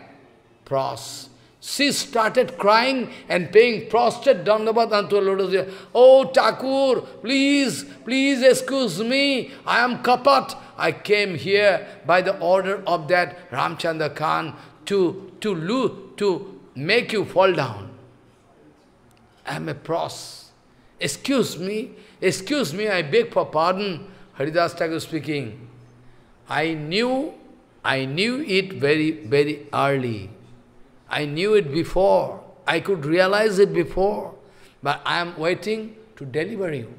Pros. She started crying and paying prostrate dandavat unto Lord Ajahn. Oh, Takur, please, please excuse me. I am kapat. I came here by the order of that Ramchandra Khan to, to, loo, to make you fall down. I am a pros. Excuse me, excuse me, I beg for pardon. Haridas Thakur speaking. I knew, I knew it very, very early. I knew it before. I could realize it before. But I am waiting to deliver you.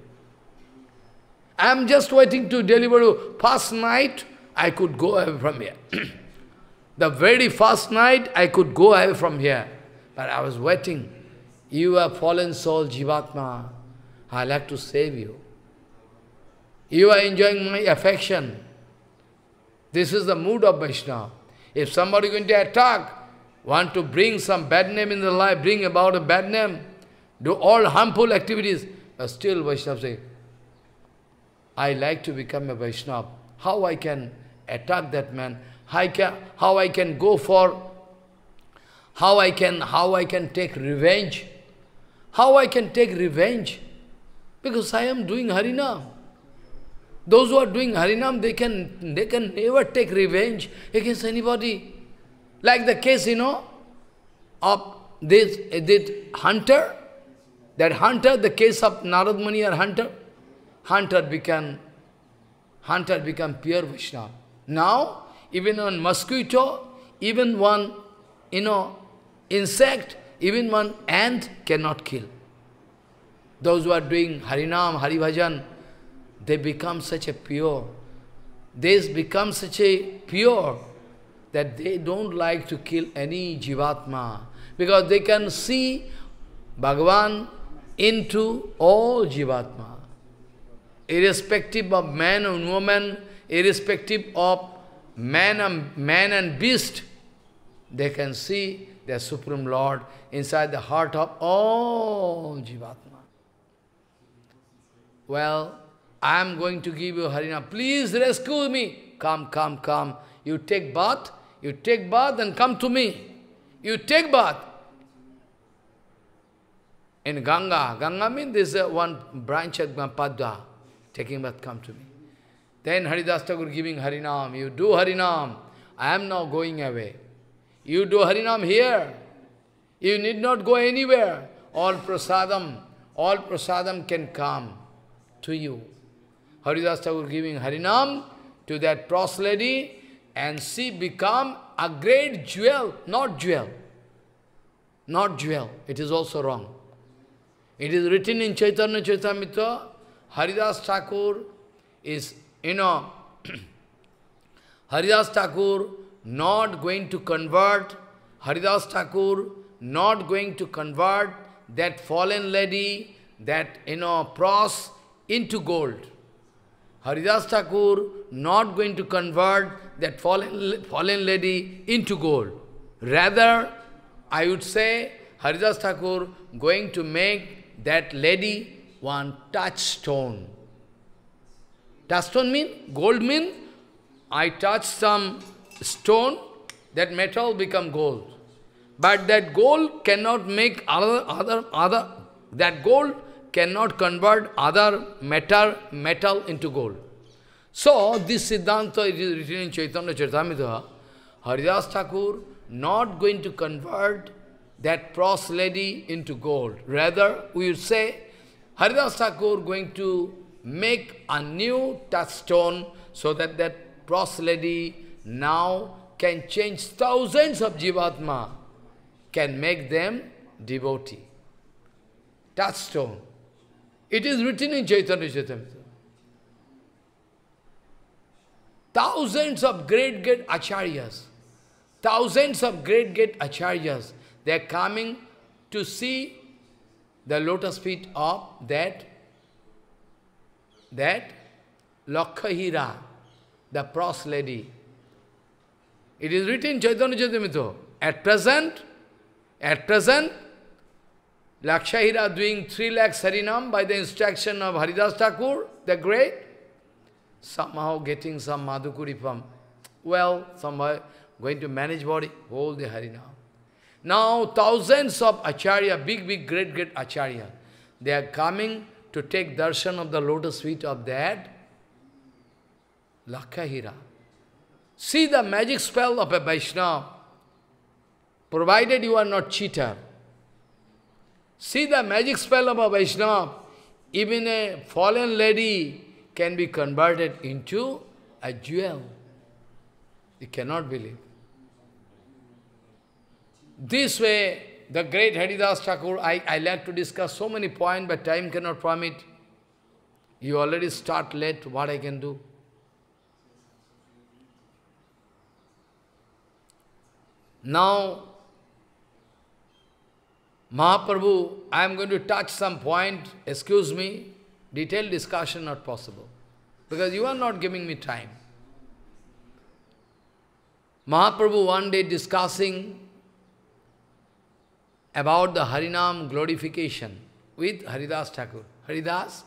I am just waiting to deliver you. First night, I could go away from here. the very first night, I could go away from here. But I was waiting. You are fallen soul, Jivatma. I like to save you. You are enjoying my affection. This is the mood of Vaishnava. If somebody is going to attack, want to bring some bad name in the life, bring about a bad name, do all harmful activities, but uh, still Vaishnava say, I like to become a Vaishnava. How I can attack that man? How I can, how I can go for, how I can, how I can take revenge? How I can take revenge? Because I am doing Harinam. Those who are doing Harinam, they can, they can never take revenge against anybody. Like the case, you know, of this, eh, this hunter, that hunter, the case of Narad Muni or hunter, hunter became, hunter became pure Vishnu. Now, even one mosquito, even one, you know, insect, even one ant cannot kill. Those who are doing Harinam, Haribhajan, they become such a pure, they become such a pure that they don't like to kill any jivatma because they can see Bhagavan into all jivatma, irrespective of man and woman, irrespective of man and, man and beast, they can see their Supreme Lord inside the heart of all jivatma. Well, I am going to give you Harina. Please rescue me. Come, come, come. You take bath, you take bath and come to me. You take bath. In Ganga, Ganga means this one branch at Padda, taking bath, come to me. Then Haridas Thakur giving Harinam, you do Harinam, I am now going away. You do Harinam here, you need not go anywhere. All prasadam, all prasadam can come to you. Haridas Thakur giving Harinam to that proselyte and she become a great jewel, not jewel. Not jewel. It is also wrong. It is written in Chaitanya Chaitamita, Haridas Thakur is, you know, Haridas Thakur not going to convert, Haridas Thakur not going to convert that fallen lady, that, you know, pros into gold. Haridas Thakur not going to convert that fallen, fallen lady into gold. Rather, I would say, Haridas Thakur going to make that lady one touchstone. Touchstone mean? Gold mean? I touch some stone, that metal become gold. But that gold cannot make other, other, other, that gold cannot convert other metal, metal into gold. So, this Siddhanta is written in Chaitanya Charitamrita. Haridas Thakur not going to convert that pros lady into gold. Rather, we would say, Haridas Thakur going to make a new touchstone so that that pros lady now can change thousands of Jivatma, can make them devotee. Touchstone. It is written in Chaitanya Thousands of great, great acharyas, thousands of great, great acharyas, they are coming to see the lotus feet of that, that Lakhahira, the pros lady. It is written Chaitanya Chaitamrita. At present, at present, Lakshahira doing 3 lakh Sarinam by the instruction of Haridas Thakur, the great, somehow getting some Madhukuri from, well, somehow going to manage body, hold the Harinam. Now thousands of Acharya, big, big, great, great Acharya, they are coming to take darshan of the lotus feet of that Lakahira. See the magic spell of a Vaishnava. Provided you are not cheater, See the magic spell of a Vaishnava. Even a fallen lady can be converted into a jewel. You cannot believe. This way, the great Haridas Thakur, I, I like to discuss so many points, but time cannot permit. You already start late, what I can do? Now, Mahaprabhu, I am going to touch some point, excuse me, detailed discussion not possible, because you are not giving me time. Mahaprabhu one day discussing about the Harinam glorification with Haridas Thakur. Haridas,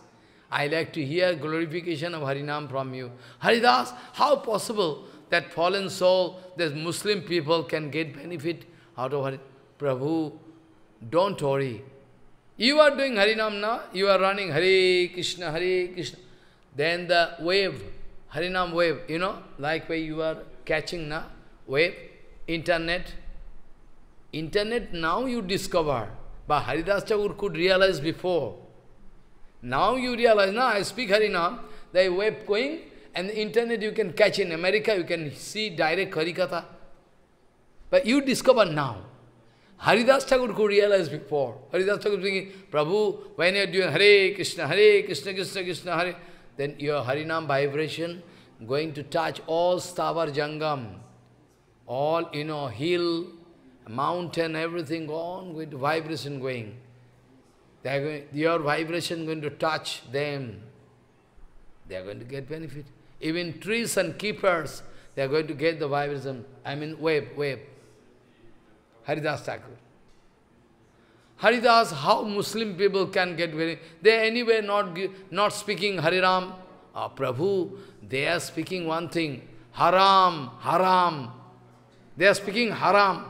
I like to hear glorification of Harinam from you. Haridas, how possible that fallen soul, this Muslim people can get benefit out of Hari Prabhu? Don't worry. You are doing Harinam now, you are running Hare Krishna, Hare Krishna. Then the wave, Harinam wave, you know, like where you are catching now, wave, internet. Internet now you discover, but Haridas Chakur could realize before. Now you realize, now I speak Harinam, the wave going, and the internet you can catch in America, you can see direct Harikatha. But you discover now. Haridas Thakur could realize before. Haridas Thakur is thinking, Prabhu, when you are doing Hare Krishna, Hare Krishna, Krishna, Krishna, Hare, then your Harinam vibration going to touch all Stavar Jangam, all, you know, hill, mountain, everything on with vibration going. They are going. Your vibration going to touch them. They are going to get benefit. Even trees and keepers, they are going to get the vibration. I mean, wave, wave. Haridas Thakur. Haridas, how Muslim people can get very... They anyway not, not speaking Hariram. Ah, Prabhu, they are speaking one thing, haram, haram. They are speaking haram.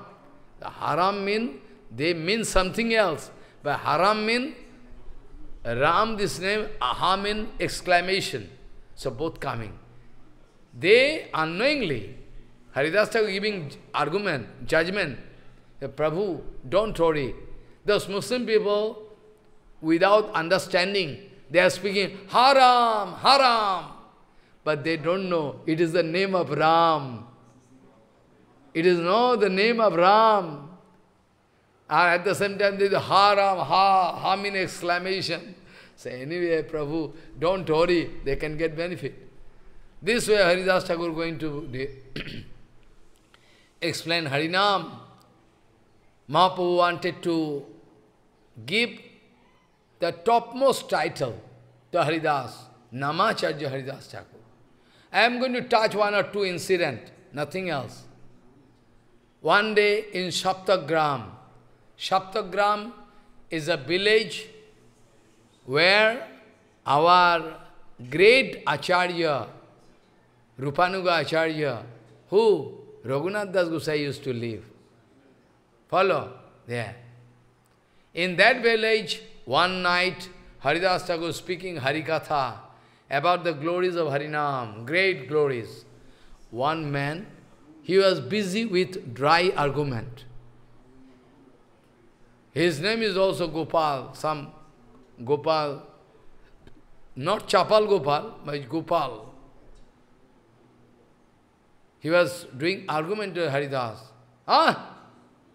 The haram mean, they mean something else. But haram mean, Ram this name, aha mean exclamation. So both coming. They unknowingly, Haridas Thakur giving argument, judgment, Say, Prabhu, don't worry. Those Muslim people, without understanding, they are speaking, Haram, Haram. But they don't know, it is the name of Ram. It is not the name of Ram. And at the same time, they say Haram, Ha, Ha mean exclamation. Say, anyway, Prabhu, don't worry, they can get benefit. This way, Haridas Thakur going to explain Harinam. Mahaprabhu wanted to give the topmost title to Haridas, Namacharya Haridas Thakur. I am going to touch one or two incident, nothing else. One day in Shaptagram, Shaptagram is a village where our great Acharya, Rupanuga Acharya, who Raghunath Das Gosai used to live. Follow? There. In that village, one night, Haridas Thakur speaking Harikatha about the glories of Harinam, great glories. One man, he was busy with dry argument. His name is also Gopal, some Gopal, not Chapal Gopal, but Gopal. He was doing argument to Haridas. Ah,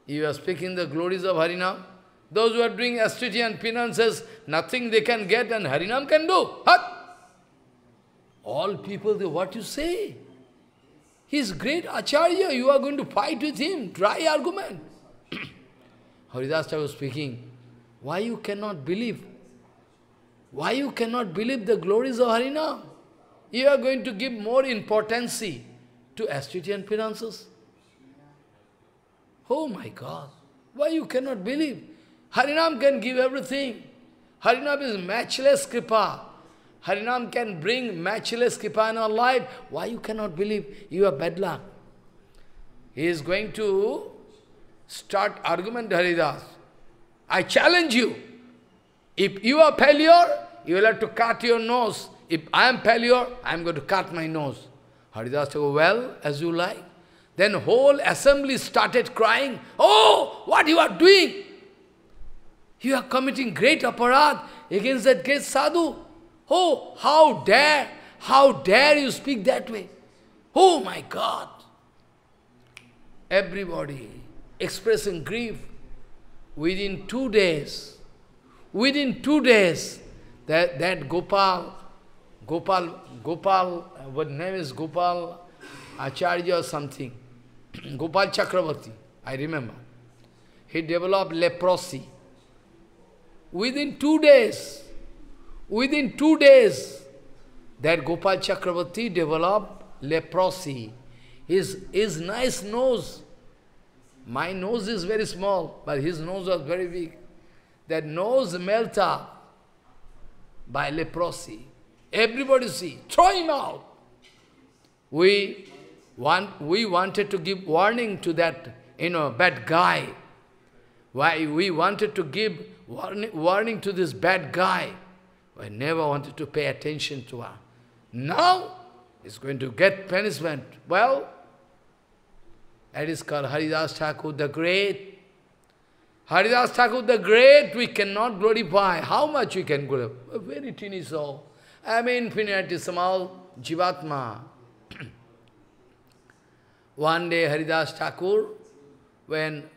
you are speaking the glories of Harinam. Those who are doing austerity and penances, nothing they can get and Harinam can do. Hat! All people, they, what you say? He's great Acharya, you are going to fight with him, dry argument. Haridas was speaking, why you cannot believe? Why you cannot believe the glories of Harinam? You are going to give more importance to austerity and finances. Oh my God, why you cannot believe? Harinam can give everything. Harinam is matchless kripa. Harinam can bring matchless kripa in our life. Why you cannot believe? You are bad luck. He is going to start argument, Haridas. I challenge you. If you are failure, you will have to cut your nose. If I am failure, I am going to cut my nose. Haridas said, well, as you like. Then whole assembly started crying, Oh, what you are doing? You are committing great aparad against that great sadhu. Oh, how dare, how dare you speak that way? Oh my God! Everybody expressing grief. Within two days, within two days, that, that Gopal, Gopal, Gopal, what name is Gopal Acharya or something, Gopal Chakravarti, I remember. He developed leprosy. Within two days, within two days, that Gopal Chakravarti developed leprosy. His, his nice nose, my nose is very small, but his nose was very big. That nose melted up by leprosy. Everybody see, throw him out. We one, we wanted to give warning to that, you know, bad guy. Why we wanted to give warning, warning to this bad guy. I never wanted to pay attention to her. Now, he's going to get punishment. Well, that is called Haridas Thakur the Great. Haridas Thakur the Great, we cannot glorify. How much we can glorify? A very teeny soul. I mean, infinity small, Jivatma. One day Haridas Thakur, when,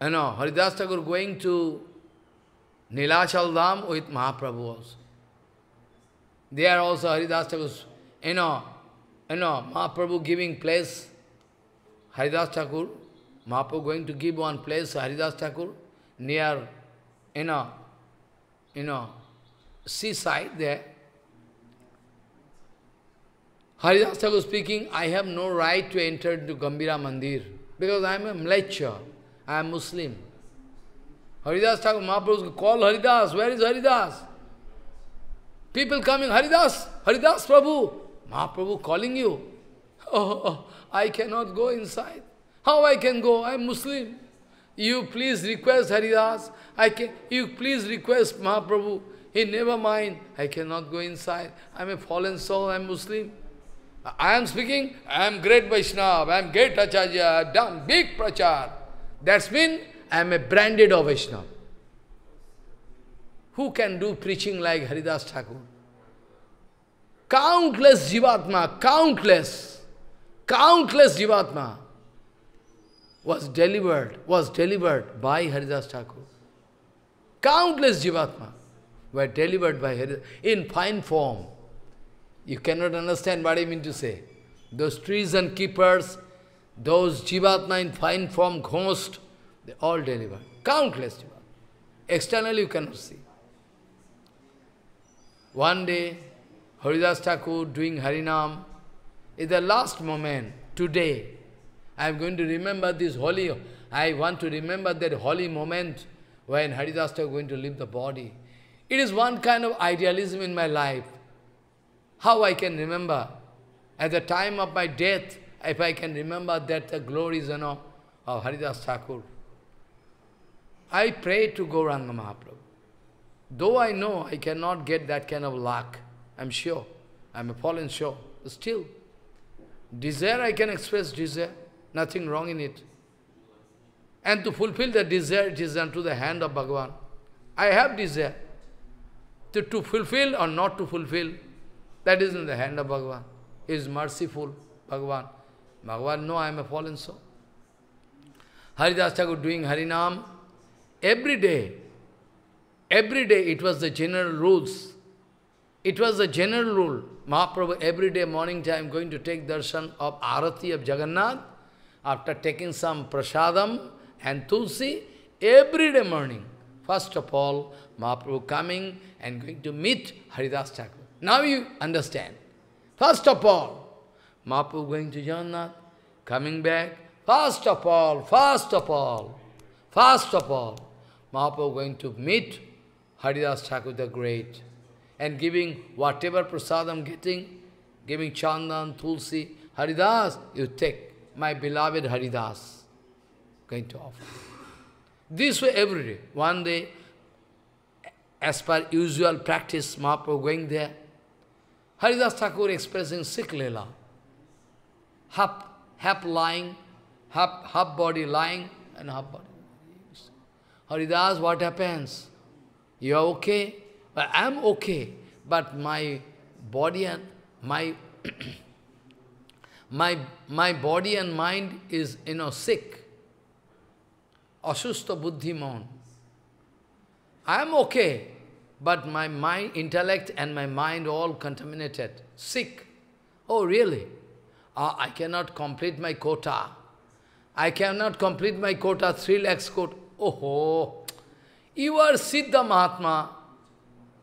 you know, Haridas Thakur going to Nilachal Dham with Mahaprabhu also. Hari Das also Haridas Thakur, you know, you know, Mahaprabhu giving place, Haridas Thakur, Mahaprabhu going to give one place, Haridas Thakur, near, you know, you know, seaside there, Haridas was speaking, I have no right to enter into Gambira Mandir because I am a Mlecha, I am Muslim. Haridas Thakur Mahaprabhu, call Haridas, where is Haridas? People coming, Haridas, Haridas Prabhu, Mahaprabhu calling you. oh, I cannot go inside. How I can go? I am Muslim. You please request Haridas. I can you please request Mahaprabhu. He never mind. I cannot go inside. I am a fallen soul, I am Muslim. I am speaking, I am great Vaishnava, I am great Acharya, I have done big prachar. That's mean I am a branded of Vaishnava. Who can do preaching like Haridas Thakur? Countless Jivatma, countless, countless Jivatma was delivered, was delivered by Haridas Thakur. Countless Jivatma were delivered by Haridas in fine form. You cannot understand what I mean to say. Those trees and keepers, those jivatma in fine form, ghost, they all deliver. Countless jivatma. Externally you cannot see. One day, Haridas Thakur doing Harinam, is the last moment, today, I am going to remember this holy, I want to remember that holy moment when Haridas Thakur going to leave the body. It is one kind of idealism in my life. How I can remember? At the time of my death, if I can remember that the glories you know, of Haridas Thakur. I pray to Gauranga Mahaprabhu. Though I know I cannot get that kind of luck, I'm sure, I'm a fallen sure, still, desire I can express desire, nothing wrong in it. And to fulfill the desire, it is unto the hand of Bhagavan. I have desire. To, to fulfill or not to fulfill, that is in the hand of Bhagavan. He is merciful, Bhagavan. Bhagavan, no, I am a fallen soul. Haridas Thakur doing Harinam. Every day, every day it was the general rules. It was the general rule. Mahaprabhu, every day morning time, going to take darshan of Arati of Jagannath. After taking some prasadam and tulsi, every day morning, first of all, Mahaprabhu coming and going to meet Haridas Thakur. Now you understand. First of all, Mahaprabhu going to Jagannath, coming back. First of all, first of all, first of all, Mahaprabhu going to meet Haridas Thakur the Great and giving whatever prasadam getting, giving chandan, tulsi, Haridas, you take. My beloved Haridas, going to offer. This way every day. One day, as per usual practice, Mahaprabhu going there, Haridas Thakur expressing Sikh Leela. Half, half lying, half, half body lying and half body. Haridas, what happens? You are okay? Well, I am okay, but my body and my my my body and mind is you know sick. Asusta buddhi I am okay, but my mind, intellect and my mind all contaminated, sick. Oh, really? Uh, I cannot complete my quota. I cannot complete my quota, 3 lakhs quota. Oh, you are Siddha Mahatma.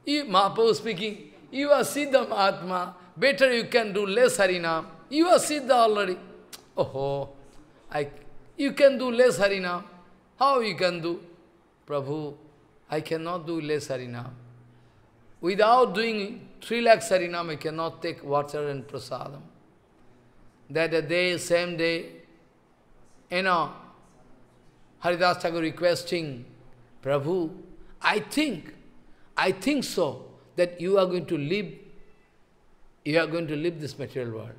You, Mahaprabhu speaking, you are Siddha Mahatma. Better you can do less Harinam. You are Siddha already. Oh, I, you can do less Harinam. How you can do? Prabhu, I cannot do less harinam. Without doing three lakhs harinam, I cannot take water and prasadam. That day, same day, you know, Haridas Thakur requesting, Prabhu, I think, I think so, that you are going to live, you are going to live this material world.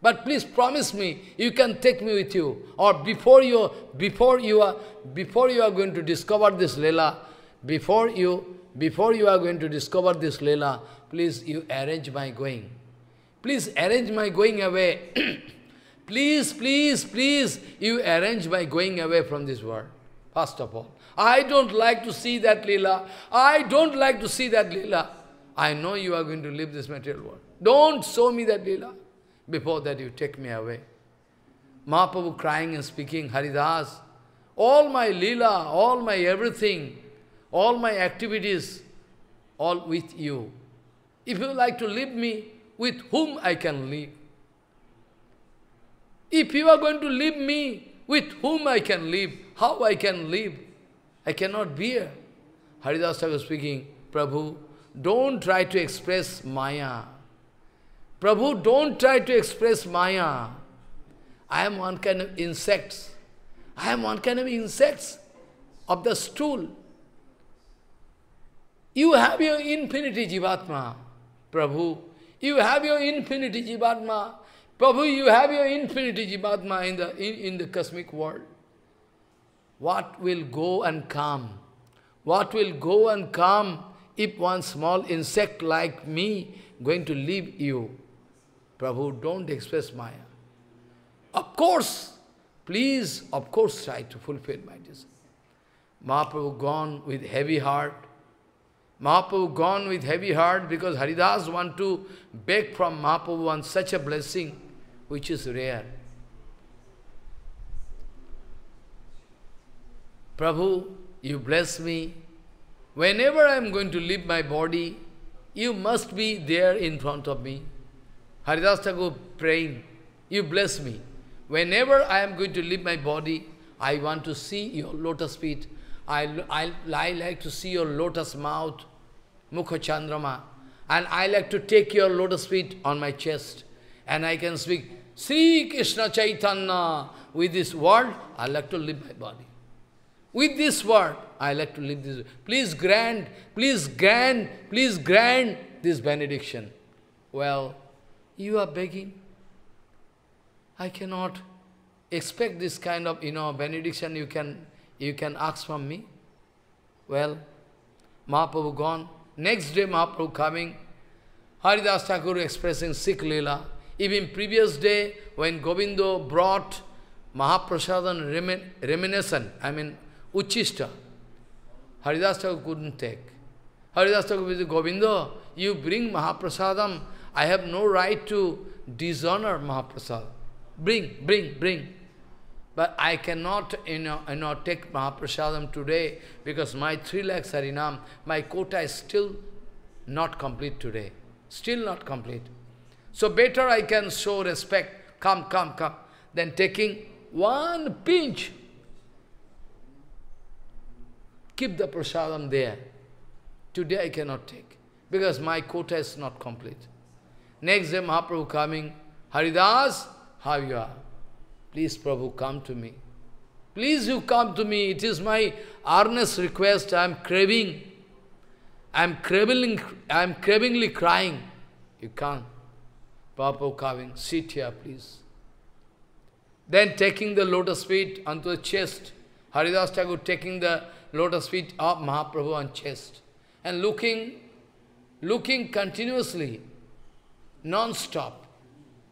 But please promise me, you can take me with you. Or before you, before you are, before you are going to discover this Leela, before you, before you are going to discover this Leela, please you arrange my going. Please arrange my going away. please, please, please, you arrange my going away from this world. First of all, I don't like to see that Leela. I don't like to see that Leela. I know you are going to leave this material world. Don't show me that Leela. Before that, you take me away. Mahaprabhu crying and speaking, Haridas, all my Leela, all my everything, all my activities, all with you. If you like to leave me, with whom I can live? If you are going to leave me, with whom I can live? How I can live? I cannot bear. Haridas Thakur speaking, Prabhu, don't try to express Maya. Prabhu, don't try to express Maya. I am one kind of insects. I am one kind of insects of the stool. You have your infinity Jivatma, Prabhu. You have your infinity Jivatma. Prabhu, you have your infinity Jivatma in the, in, in the cosmic world. What will go and come? What will go and come if one small insect like me going to leave you? Prabhu, don't express Maya. Of course, please, of course, try to fulfill my desire. Mahaprabhu gone with heavy heart, Mahaprabhu gone with heavy heart because Haridas want to beg from Mahaprabhu on such a blessing which is rare. Prabhu, you bless me. Whenever I am going to leave my body, you must be there in front of me. Haridas Thakur praying, you bless me. Whenever I am going to leave my body, I want to see your lotus feet. I, I, I like to see your lotus mouth. Mukha Chandrama. And I like to take your lotus feet on my chest. And I can speak Sri Krishna Chaitanya. With this word, I like to leave my body. With this word, I like to leave this. Please grant, please grant, please grant this benediction. Well, you are begging. I cannot expect this kind of, you know, benediction you can, you can ask from me. Well, Mahaprabhu gone. Next day Mahaprabhu coming, Haridas Thakur expressing Sikh Leela. Even previous day when Govindo brought Mahaprasadan remin reminiscent, I mean Uchista, Haridas Thakur couldn't take. Haridas Thakur said, Govindo, you bring Mahaprasadam, I have no right to dishonor Mahaprasad. Bring, bring, bring. But I cannot, you know, you know take Mahaprasadam today because my 3 lakh Harinam, my quota is still not complete today. Still not complete. So better I can show respect, come, come, come, than taking one pinch. Keep the prasadam there. Today I cannot take, because my quota is not complete. Next day Mahaprabhu coming, Haridas, how you are? Please, Prabhu, come to me. Please, you come to me. It is my earnest request. I am craving. I am craving. I am cravingly crying. You can't. Prabhu coming. Sit here, please. Then taking the lotus feet onto the chest, Haridas Thakur taking the lotus feet of Mahaprabhu on chest and looking, looking continuously, non-stop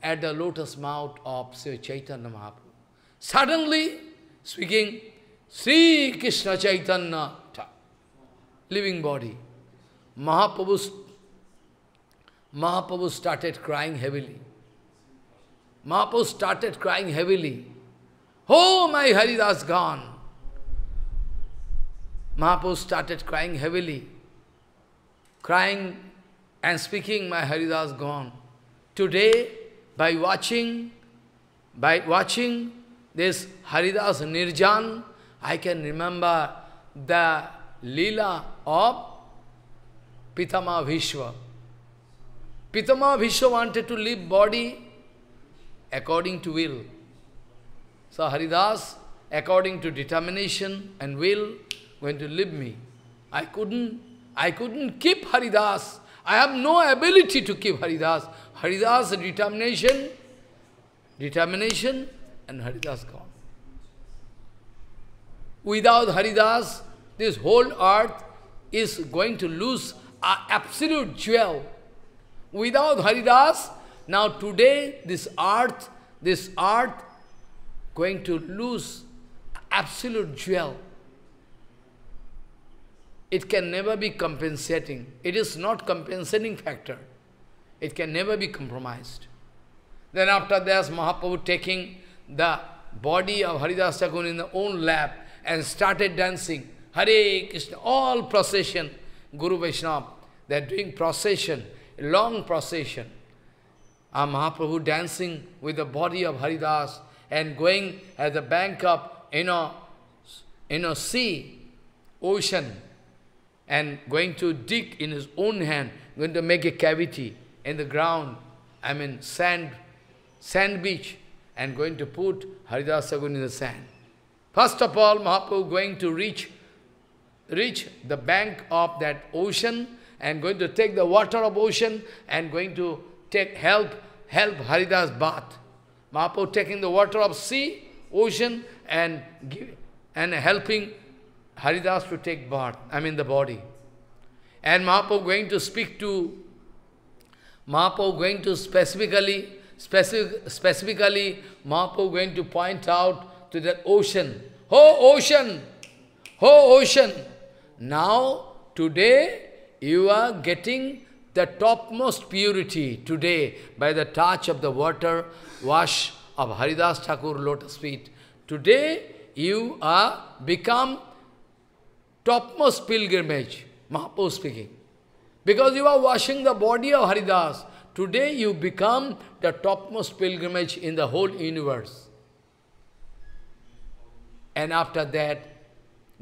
at the lotus mouth of Sri Chaitanya Mahaprabhu. Suddenly, speaking, Sri Krishna Chaitanya, living body, Mahaprabhu, Mahaprabhu started crying heavily. Mahaprabhu started crying heavily. Oh, my Haridas gone. Mahaprabhu started crying heavily, crying and speaking, my Haridas gone. Today, by watching, by watching this Haridas Nirjan, I can remember the lila of Pitama Vishwa. Pitama Vishwa wanted to leave body according to will. So Haridas, according to determination and will, going to leave me. I couldn't, I couldn't keep Haridas. I have no ability to keep Haridas. Haridas determination, determination, and Haridas gone. Without Haridas, this whole earth is going to lose an absolute jewel. Without Haridas, now today this earth, this earth going to lose absolute jewel. It can never be compensating. It is not compensating factor. It can never be compromised. Then after this, Mahaprabhu taking the body of Haridas Thakur in the own lap and started dancing. Hare Krishna, all procession, Guru Vaishnava, they are doing procession, long procession. And ah, Mahaprabhu dancing with the body of Haridas and going at the bank of, you know, you know, sea, ocean, and going to dig in his own hand, going to make a cavity in the ground, I mean sand, sand beach, and going to put Haridasagun in the sand. First of all, Mahaprabhu going to reach, reach the bank of that ocean and going to take the water of ocean and going to take help, help Haridas bath. Mahaprabhu taking the water of sea, ocean and give, and helping Haridas to take bath, I mean the body. And Mahaprabhu going to speak to Mahaprabhu going to specifically, specific, specifically, Mahaprabhu going to point out to that ocean. Oh ocean! Oh ocean! Now, today, you are getting the topmost purity today by the touch of the water wash of Haridas Thakur lotus feet. Today, you are become topmost pilgrimage. Mahaprabhu speaking. Because you are washing the body of Haridas. Today you become the topmost pilgrimage in the whole universe. And after that,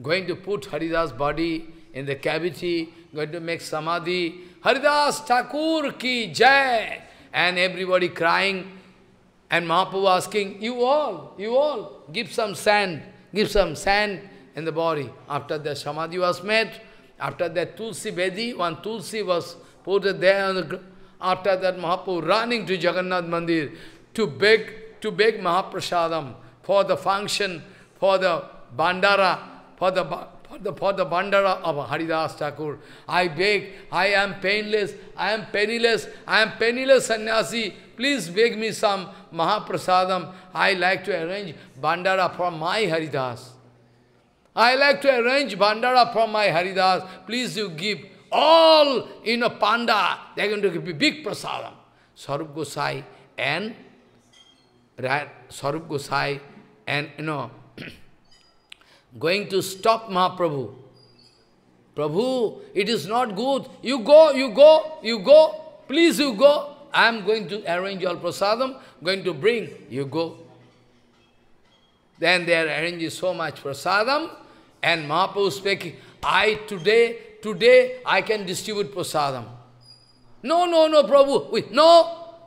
going to put Haridas' body in the cavity, going to make samadhi. Haridas Thakur ki jai! And everybody crying. And Mahaprabhu asking, you all, you all, give some sand, give some sand in the body. After the samadhi was made, after that Tulsi Bedi, one Tulsi was put there the After that Mahaprabhu running to Jagannath Mandir to beg, to beg Mahaprasadam for the function, for the bandara, for the, for the, for the bandara of Haridas Thakur. I beg, I am painless, I am penniless, I am penniless sannyasi. Please beg me some Mahaprasadam. I like to arrange bandara for my Haridas. I like to arrange bandara for my Haridas. Please you give all, in a panda. They are going to give you big prasadam. Sarup Gosai and Sarup Gosai and, you know, going to stop Mahaprabhu. Prabhu, it is not good. You go, you go, you go. Please you go. I am going to arrange all prasadam, going to bring, you go. Then they are arranging so much prasadam, and Mahaprabhu speaking, I today, today I can distribute prasadam. No, no, no, Prabhu. We, no,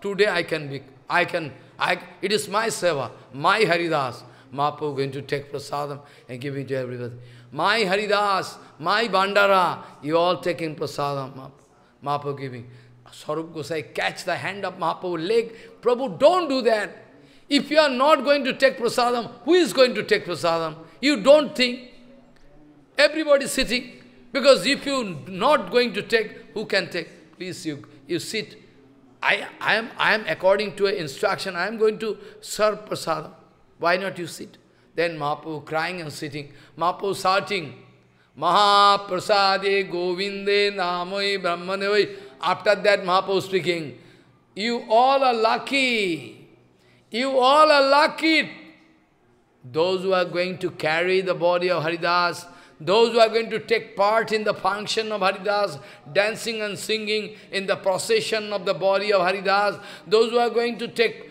today I can be, I can, I, it is my seva, my Haridas. Mahaprabhu going to take prasadam and give it to everybody. My Haridas, my Bandara, you all taking prasadam, Mahaprabhu giving. Sarup Gosai catch the hand of Mahaprabhu, leg. Prabhu, don't do that. If you are not going to take prasadam, who is going to take prasadam? You don't think. Everybody sitting. Because if you not going to take, who can take? Please, you, you sit. I, I, am, I am according to instruction, I am going to serve prasadam. Why not you sit? Then Mahaprabhu crying and sitting. Mahaprabhu shouting, Mahaprasade Govinde Namoi Brahmanevai. After that Mahaprabhu speaking, you all are lucky. You all are lucky. Those who are going to carry the body of Haridas, those who are going to take part in the function of Haridas, dancing and singing in the procession of the body of Haridas, those who are going to take,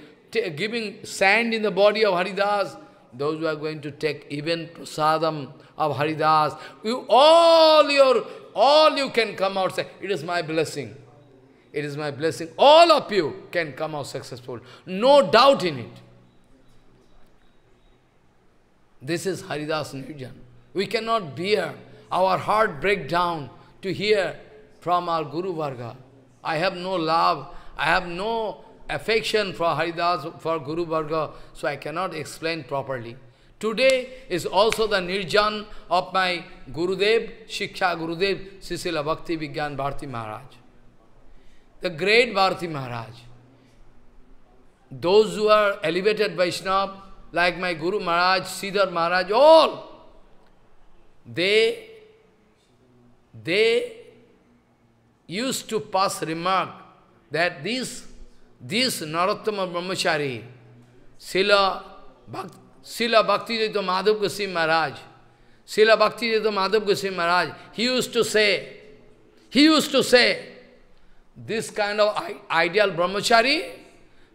giving sand in the body of Haridas, those who are going to take even prasadam of Haridas, you, all your, all you can come out say, it is my blessing. It is my blessing. All of you can come out successful. No doubt in it. This is Haridas Nijan. We cannot bear our heart break down to hear from our Guru Varga. I have no love, I have no affection for Haridas, for Guru Varga, so I cannot explain properly. Today is also the Nirjan of my Gurudev, Shiksha Gurudev, Sisila Bhakti Vigyan Bharti Maharaj. The great Bharti Maharaj. Those who are elevated Vaishnava, like my Guru Maharaj, Siddhar Maharaj, all, they, they used to pass remark that this, this Narottama Brahmachari, Sila, Bhakt, Bhakti Jaita Madhav Goswami Maharaj, Sila Bhakti Jaita Madhav Goswami Maharaj, he used to say, he used to say, this kind of ideal brahmachari,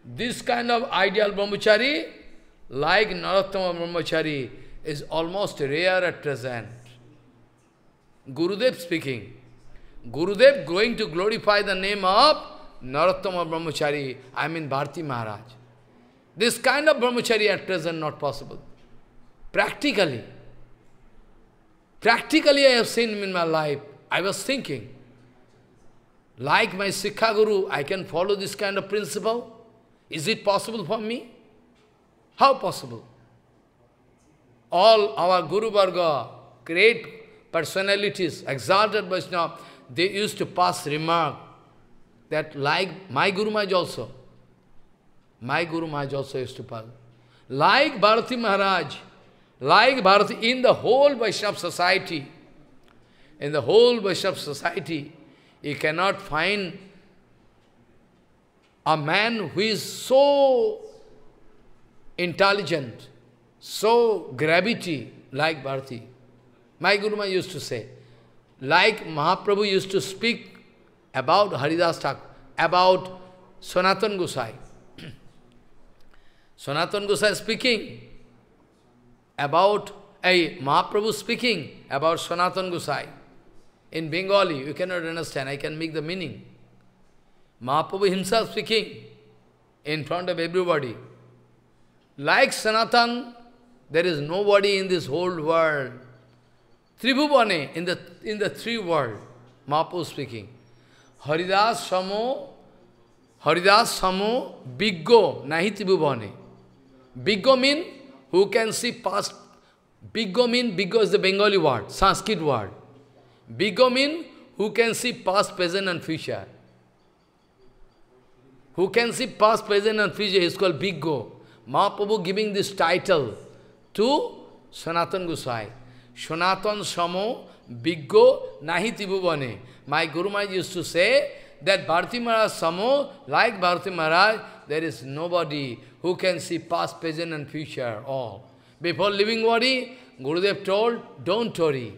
this kind of ideal brahmachari, like Narottama brahmachari, is almost rare at present. Gurudev speaking. Gurudev going to glorify the name of Narottama Brahmachari, I mean Bharti Maharaj. This kind of brahmachari at present not possible. Practically, practically I have seen him in my life, I was thinking, like my Sikha Guru, I can follow this kind of principle? Is it possible for me? How possible? All our Guru Varga, great personalities, exalted Vaishnava, they used to pass remark that like my Guru Maharaj also, my Guru Maharaj also used to pass, like Bharati Maharaj, like Bharati, in the whole Vaishnava society, in the whole Vaishnava society, you cannot find a man who is so intelligent, so gravity like Bharati. My Maharaj used to say, like Mahaprabhu used to speak about Haridas Thakur, about Sanatan Gosai. Sanatan Gosai speaking about, a Mahaprabhu speaking about Sanatan Gosai. In Bengali, you cannot understand, I can make the meaning. Mahaprabhu himself speaking in front of everybody. Like Sanatan, there is nobody in this whole world Tribhuvane, in the, in the three world, Mapu speaking. Haridas Samo, Haridas Samo, Biggo, Nahi Tribhuvane. Biggo mean who can see past. Biggo mean, Biggo is the Bengali word, Sanskrit word. Biggo mean who can see past, present and future. Who can see past, present and future is called Biggo. Mahaprabhu giving this title to Sanatan Gosai. Sanatan Samo Biggo Nahiti Bhuvane. My Guru Maharaj used to say that Bharati Maharaj Samo, like Bharati Maharaj, there is nobody who can see past, present and future, all. Before leaving body, Gurudev told, don't worry.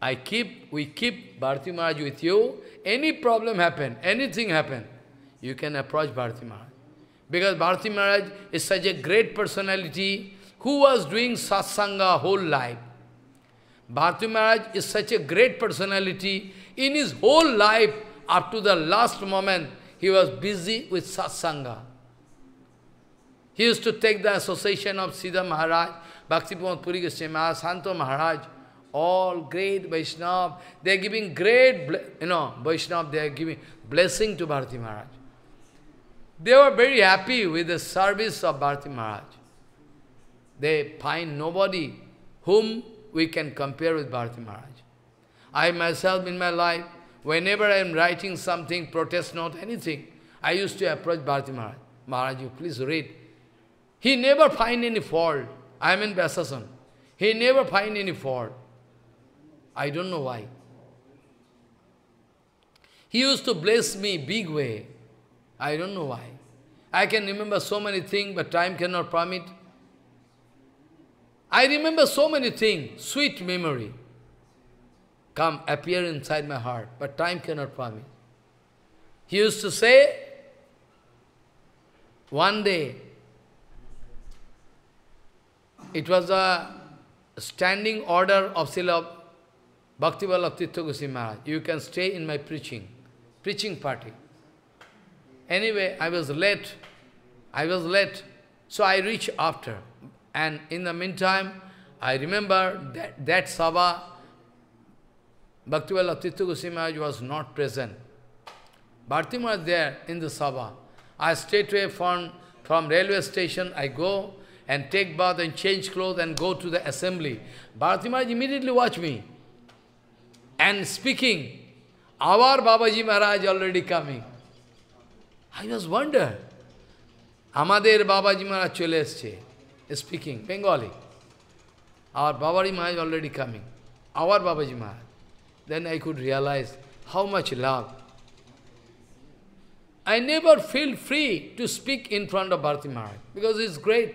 I keep, we keep Bharati Maharaj with you. Any problem happen, anything happen, you can approach Bharati Maharaj. Because Bharati Maharaj is such a great personality who was doing satsanga whole life. Bhakti Maharaj is such a great personality. In his whole life, up to the last moment, he was busy with satsanga. He used to take the association of Siddha Maharaj, Bhakti Puri Goswami Maharaj, Santo Maharaj, all great Vaishnava. They are giving great, you know, Vaishnava, they are giving blessing to Bharati Maharaj. They were very happy with the service of Bharati Maharaj. They find nobody whom we can compare with Bharati Maharaj. I myself in my life, whenever I am writing something, protest note, anything, I used to approach Bharati Maharaj. Maharaj, you please read. He never find any fault. I am in Vasasan. He never find any fault. I don't know why. He used to bless me big way. I don't know why. I can remember so many things, but time cannot permit. I remember so many things, sweet memory. Come, appear inside my heart, but time cannot me. He used to say, one day, it was a standing order of Srila Bhakti of Goswami Maharaj. You can stay in my preaching, preaching party. Anyway, I was late. I was late. So I reached after. And in the meantime, I remember that, that Sabha, Bhaktivinoda Tithu Goswami was not present. Bharti was there in the Sabha. I straightway from, from railway station, I go and take bath and change clothes and go to the assembly. Bharti Maharaj immediately watch me and speaking, our Babaji Maharaj already coming. I was wonder. Amader Babaji Maharaj chole esche speaking Bengali. Our Babaji Maharaj is already coming. Our Babaji Maharaj. Then I could realize how much love. I never feel free to speak in front of Bharati Maharaj because he's great,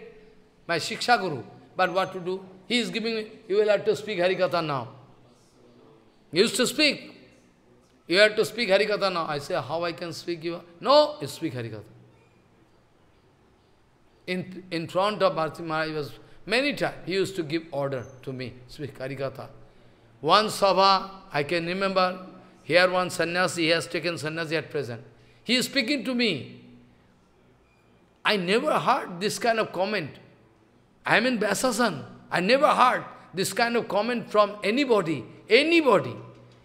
my Shiksha Guru. But what to do? He is giving me, you will have to speak Harikatha now. You used to speak. You have to speak Harikatha now. I say, how I can speak you? No, you speak Harikatha in, in front of Bharati Maharaj was many times he used to give order to me, speak Harikatha. One Sabha, I can remember, here one sannyasi, he has taken sannyasi at present. He is speaking to me. I never heard this kind of comment. I am in Vyasasan. I never heard this kind of comment from anybody, anybody,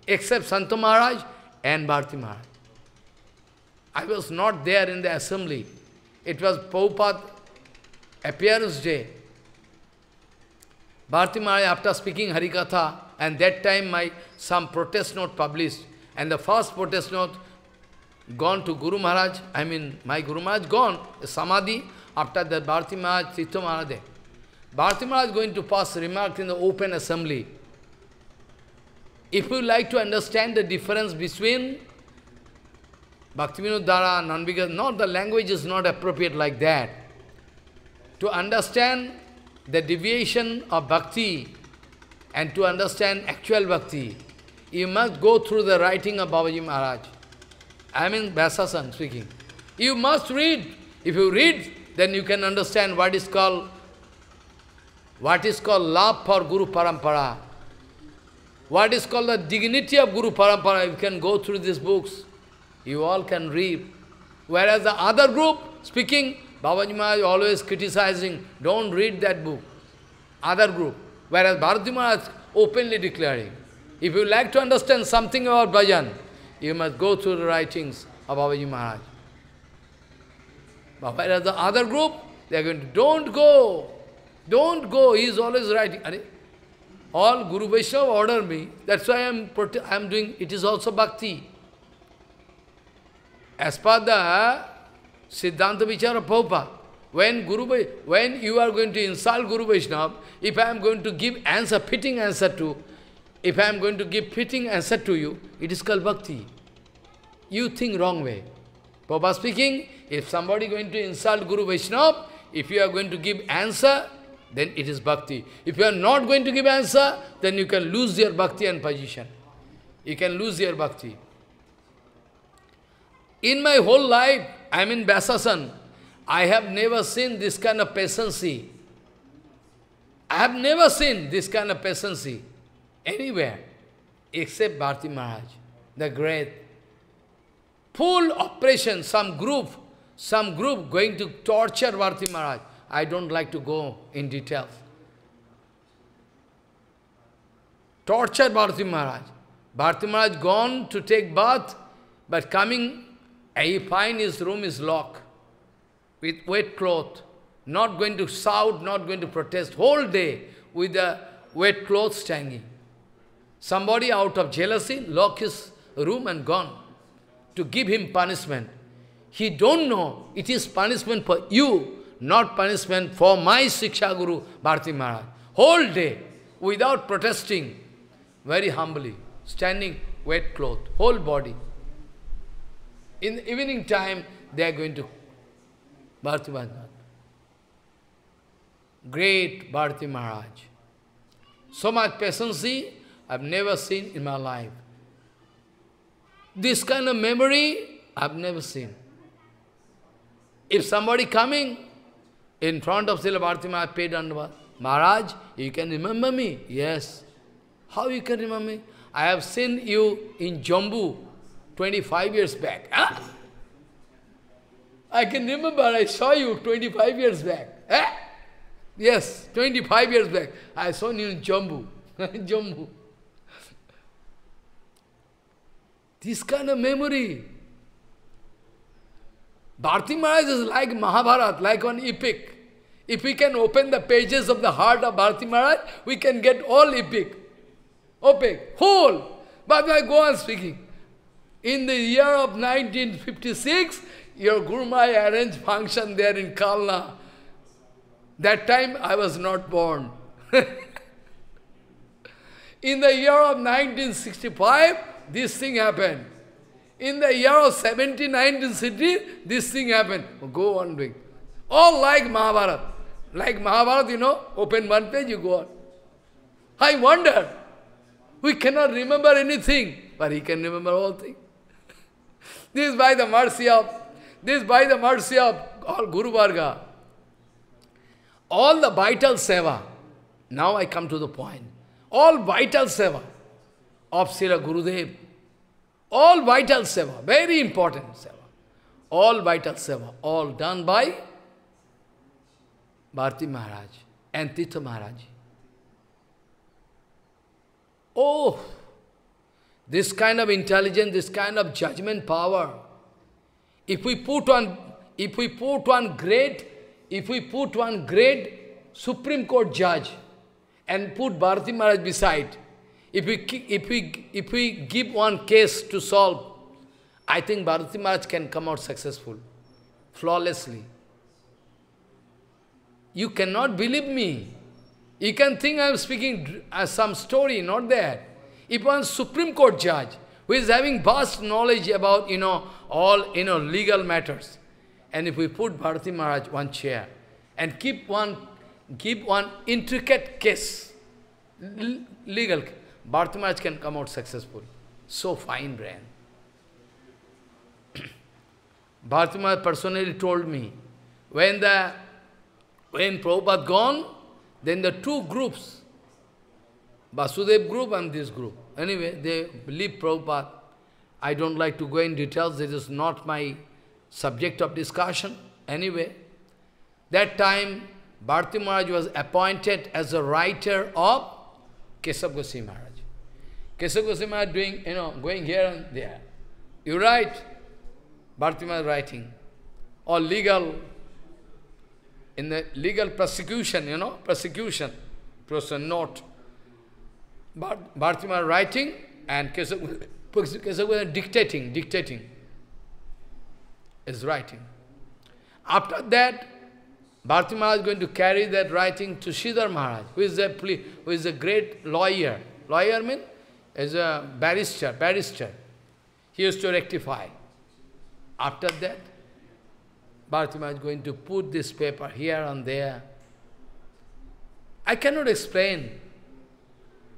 except Santo Maharaj and Bharti Maharaj. I was not there in the assembly. It was Prabhupada appearance day, Bharti Maharaj, after speaking Harikatha, and that time my some protest note published, and the first protest note gone to Guru Maharaj, I mean my Guru Maharaj gone, Samadhi, after that Bharti Maharaj, Titha Maharaj. Bharti Maharaj is going to pass remark in the open assembly. If you like to understand the difference between Bhaktivinoda Dara, non because not the language is not appropriate like that. To understand the deviation of bhakti and to understand actual bhakti, you must go through the writing of Babaji Maharaj. I mean Vyasasan speaking. You must read. If you read, then you can understand what is called what is called love for Guru Parampara. What is called the dignity of Guru Parampara. You can go through these books. You all can read. Whereas the other group speaking, Babaji Maharaj always criticizing, don't read that book, other group. Whereas Bharati Maharaj openly declaring, if you like to understand something about bhajan, you must go through the writings of Babaji Maharaj. But whereas the other group, they are going to, don't go, don't go, he is always writing. all Guru Vaishnava order me, that's why I am, I am doing, it is also bhakti. As per the Siddhanta Vichara Prabhupada. When Guru when you are going to insult Guru Vaishnava, if I am going to give answer, fitting answer to, if I am going to give fitting answer to you, it is called bhakti. You think wrong way. Prabhupada speaking, if somebody going to insult Guru Vaishnava, if you are going to give answer, then it is bhakti. If you are not going to give answer, then you can lose your bhakti and position. You can lose your bhakti. In my whole life, I am in Vyasasan. I have never seen this kind of patience. I have never seen this kind of patience anywhere except Bharti Maharaj, the great. Full oppression. some group, some group going to torture Bharti Maharaj. I don't like to go in details. Torture Bharti Maharaj. Bharti Maharaj gone to take bath, but coming he find his room is locked with wet cloth, not going to shout, not going to protest, whole day with the wet clothes hanging. Somebody out of jealousy lock his room and gone to give him punishment. He don't know it is punishment for you, not punishment for my Siksha Guru Bharati Maharaj. Whole day without protesting, very humbly, standing wet cloth, whole body. In the evening time, they are going to Bharati Bhajan. Great Bharati Maharaj. So much patience I've never seen in my life. This kind of memory, I've never seen. If somebody coming in front of Srila Bharati Maharaj, paid Maharaj, you can remember me? Yes. How you can remember me? I have seen you in Jambu, 25 years back. Huh? I can remember I saw you 25 years back. Eh? Yes, 25 years back. I saw you in Jambu. Jambu. This kind of memory. Bharti Maharaj is like Mahabharata, like an epic. If we can open the pages of the heart of Bharti Maharaj, we can get all epic. Epic, whole. But I go on speaking. In the year of 1956, your Gurumai arranged function there in Kalna. That time I was not born. in the year of 1965, this thing happened. In the year of 17, this thing happened. Go on doing. All like Mahabharata. Like Mahabharata, you know, open one page, you go on. I wonder. We cannot remember anything, but he can remember all things. This by the mercy of, this by the mercy of all Guru Varga. All the vital seva. Now I come to the point. All vital seva of Sri Gurudev. All vital seva, very important seva. All vital seva, all done by Bharti Maharaj and Tirtha Maharaj. Oh! This kind of intelligence, this kind of judgment power, if we put one, if we put one great, if we put one great Supreme Court judge and put Bharati Maharaj beside, if we, if, we, if we give one case to solve, I think Bharati Maharaj can come out successful, flawlessly. You cannot believe me. You can think I am speaking uh, some story, not that. If one Supreme Court judge who is having vast knowledge about, you know, all, you know, legal matters, and if we put Bharati Maharaj one chair and keep one, give one intricate case, legal, Bharati Maharaj can come out successful. So fine brain. Bharati Maharaj personally told me, when the when Prabhupada gone, then the two groups, Vasudev group and this group. Anyway, they believe Prabhupada. I don't like to go in details, this is not my subject of discussion. Anyway, that time Bharti Maharaj was appointed as a writer of Kesab Goswami Maharaj. Kesab Goswami Maharaj doing, you know, going here and there. You write, Bharti Maharaj writing, or legal, in the legal prosecution, you know, prosecution, person note. Bhartima writing and Kesavaguna dictating, dictating is writing. After that, Bharti Maharaj is going to carry that writing to Sridhar Maharaj, who is a, who is a great lawyer. Lawyer means is a barrister, barrister. He used to rectify. After that, Bharti Maharaj is going to put this paper here and there. I cannot explain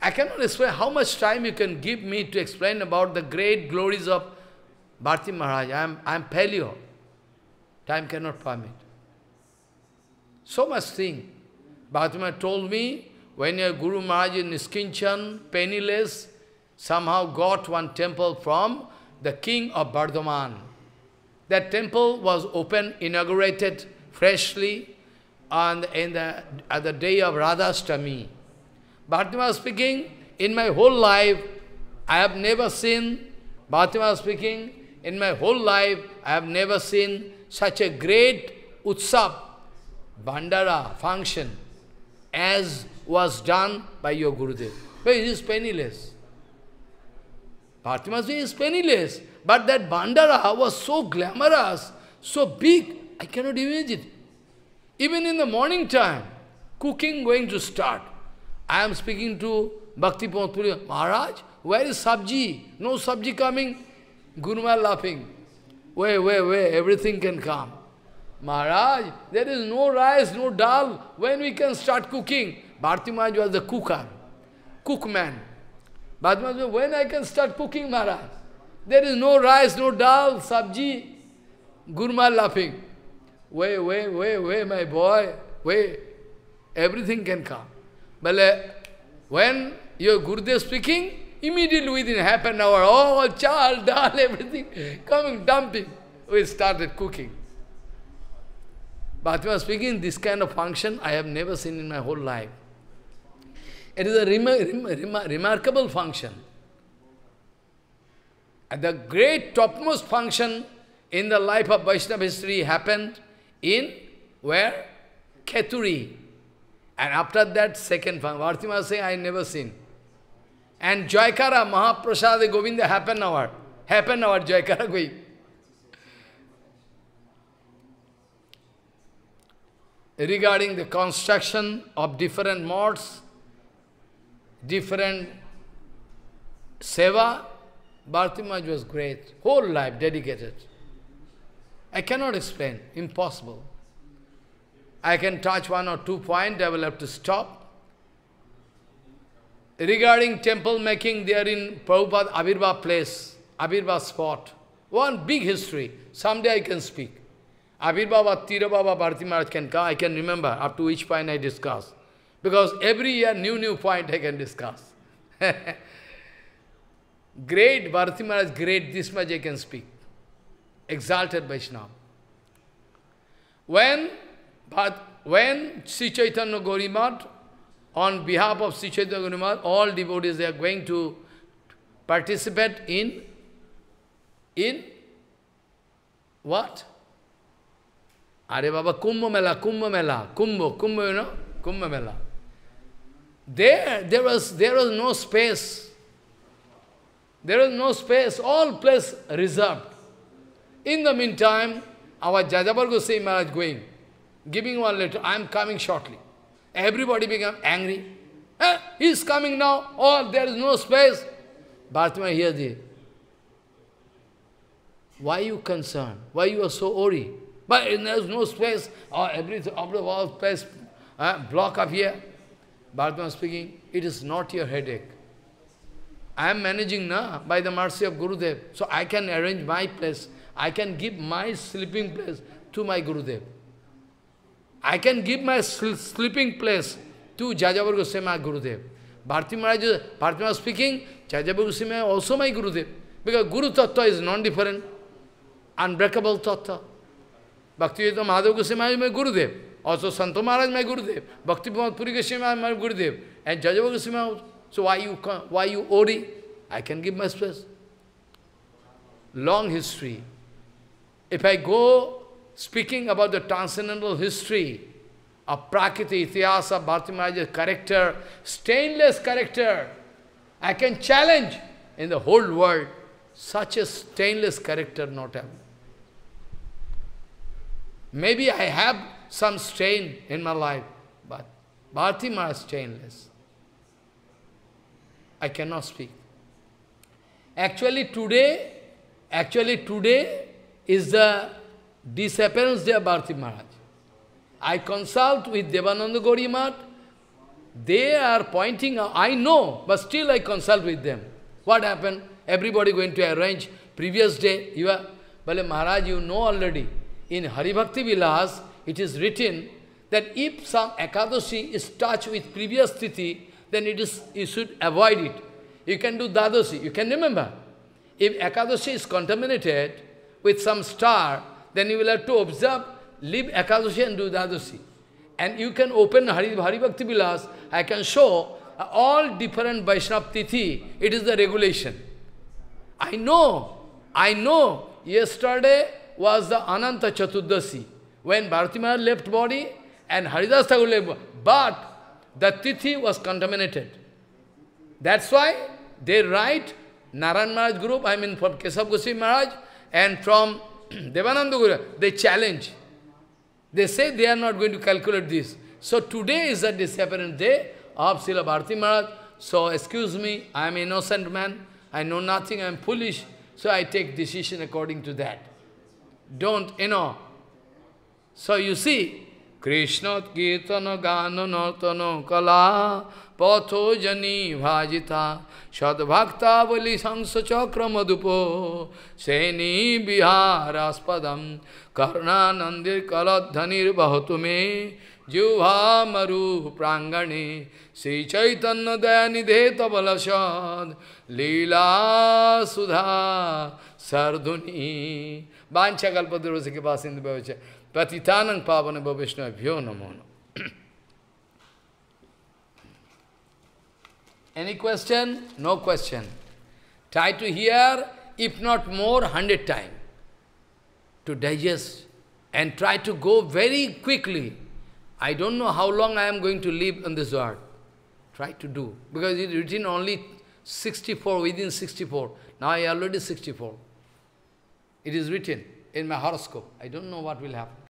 I cannot explain how much time you can give me to explain about the great glories of Bharti Maharaj. I am, I am Time cannot permit. So much thing. Bharti Maharaj told me, when your Guru Maharaj in Niskinchan, penniless, somehow got one temple from the king of Bardhaman. That temple was open, inaugurated freshly on the, in the, at the day of Radhastami. Bhartima speaking, in my whole life, I have never seen, Bhartima speaking, in my whole life, I have never seen such a great utsav, bandara function, as was done by your Gurudev. But it is penniless. Bhartima is penniless. But that bandara was so glamorous, so big, I cannot imagine. Even in the morning time, cooking going to start. I am speaking to Bhakti Puri, Maharaj, where is Sabji? No Sabji coming. Gurumar laughing. Way, way, way. everything can come. Maharaj, there is no rice, no dal. When we can start cooking? Bharti Maharaj was the cooker, cookman. Bharti Maharaj, when I can start cooking, Maharaj? There is no rice, no dal, sabji. Gurma laughing. Way, way, way, way, my boy, Way. Everything can come. But uh, when your Gurudev speaking, immediately within half an hour, all oh, chal, dal, everything coming, dumping. We started cooking. Bhaktivinoda speaking, this kind of function I have never seen in my whole life. It is a remar remarkable function. And the great topmost function in the life of Vaishnava history happened in where? Keturi. And after that, second function. Bhartima saying, I never seen. And Joykara, Mahaprasad, Govinda, half an hour. Happen hour, Joykara going. Regarding the construction of different modes, different seva, Bhartima was great. Whole life dedicated. I cannot explain. Impossible. I can touch one or two point, I will have to stop. Regarding temple making there in Prabhupada Abhirva place, Abhirva spot, one big history, someday I can speak. Abhirbhava, Tirabhava, Bharati Maharaj can come, I can remember up to which point I discuss. Because every year new, new point I can discuss. great Bharati Maharaj, great, this much I can speak. Exalted Vaishnava. When but when Sri Chaitanya Gaurimat, on behalf of Sri Chaitanya Gaurimat, all devotees, are going to participate in, in what? Are Baba, Kumbh Mela, Kumbh Mela, Kumbh, Kumbh, you know, Kumbh Mela. There, there was, there was no space. There was no space, all place reserved. In the meantime, our Jajabar Goswami Maharaj going giving one letter, I am coming shortly. Everybody become angry. Eh, he is coming now, oh, there is no space. Bhartima hears this. Why you concerned? Why you are so worried? But there is no space, or oh, everything, all space uh, block up here. Bhartman speaking, it is not your headache. I am managing na by the mercy of Guru Dev, So I can arrange my place. I can give my sleeping place to my Guru Dev. I can give my sleeping place to Jajavar Goswami, Gurudev. Bharti Maharaj, Bharti Maharaj speaking, Jajavar Goswami also my Gurudev. Because Guru Tattva is non-different, unbreakable Tattva. Bhaktivedanta Madhav Goswami is my Gurudev. Also Santo Maharaj my Gurudev. Bhakti Puri Goswami my Gurudev. And Jajavar Goswami also. So why you, why you ori? I can give my space. Long history. If I go speaking about the transcendental history of Prakriti, Itihasa, Bharati Maharaj's character, stainless character. I can challenge in the whole world such a stainless character not have. Maybe I have some stain in my life, but Bharati Maharaj stainless. I cannot speak. Actually today, actually today is the disappearance of Bharti Maharaj. I consult with Devananda Gorimat. They are pointing out, I know, but still I consult with them. What happened? Everybody going to arrange. Previous day, you are, well, Maharaj, you know already. In Hari Bhakti Vilas, it is written that if some Ekadashi is touched with previous tithi, then it is, you should avoid it. You can do Dadasi. You can remember. If Ekadashi is contaminated with some star, then you will have to observe, leave Ekadashi and do Dadashi. And you can open Hari, Hari Bhakti Vilas. I can show uh, all different Vaishnava Tithi. It is the regulation. I know, I know, yesterday was the Ananta Chaturdasi, when Bharati left body and Haridas Thakur left body. But the Tithi was contaminated. That's why they write Naran Maharaj group, I mean from Kesab Goswami Maharaj and from Devananda Guru, they challenge. They say they are not going to calculate this. So today is the disappearance day of Srila Bharati Maharaj. So excuse me, I am innocent man. I know nothing, I am foolish. So I take decision according to that. Don't, you know. So you see, কৃষ্ণৎকীর্তন গান নর্তন কলা পথোজনী ভাজিতা সদ্ভক্তাবলী সংসচক্র মধুপ সেনী বিহারাস্পদম কর্ণানন্দির কলধ্বনির্বহতু মে জুভামরু প্রাঙ্গণে শ্রীচৈতন্য দয়ানিধে তবলসদ লীলা সুধা সর্ধুনী বাঞ্ছা কল্পদ্রোসী কে পাস ইন্দু Patitanang pavane bhavishna bhyo namono. Any question? No question. Try to hear, if not more, hundred times to digest and try to go very quickly. I don't know how long I am going to live on this earth. Try to do, because it is written only 64, within 64. Now I already 64. It is written in my horoscope. I don't know what will happen.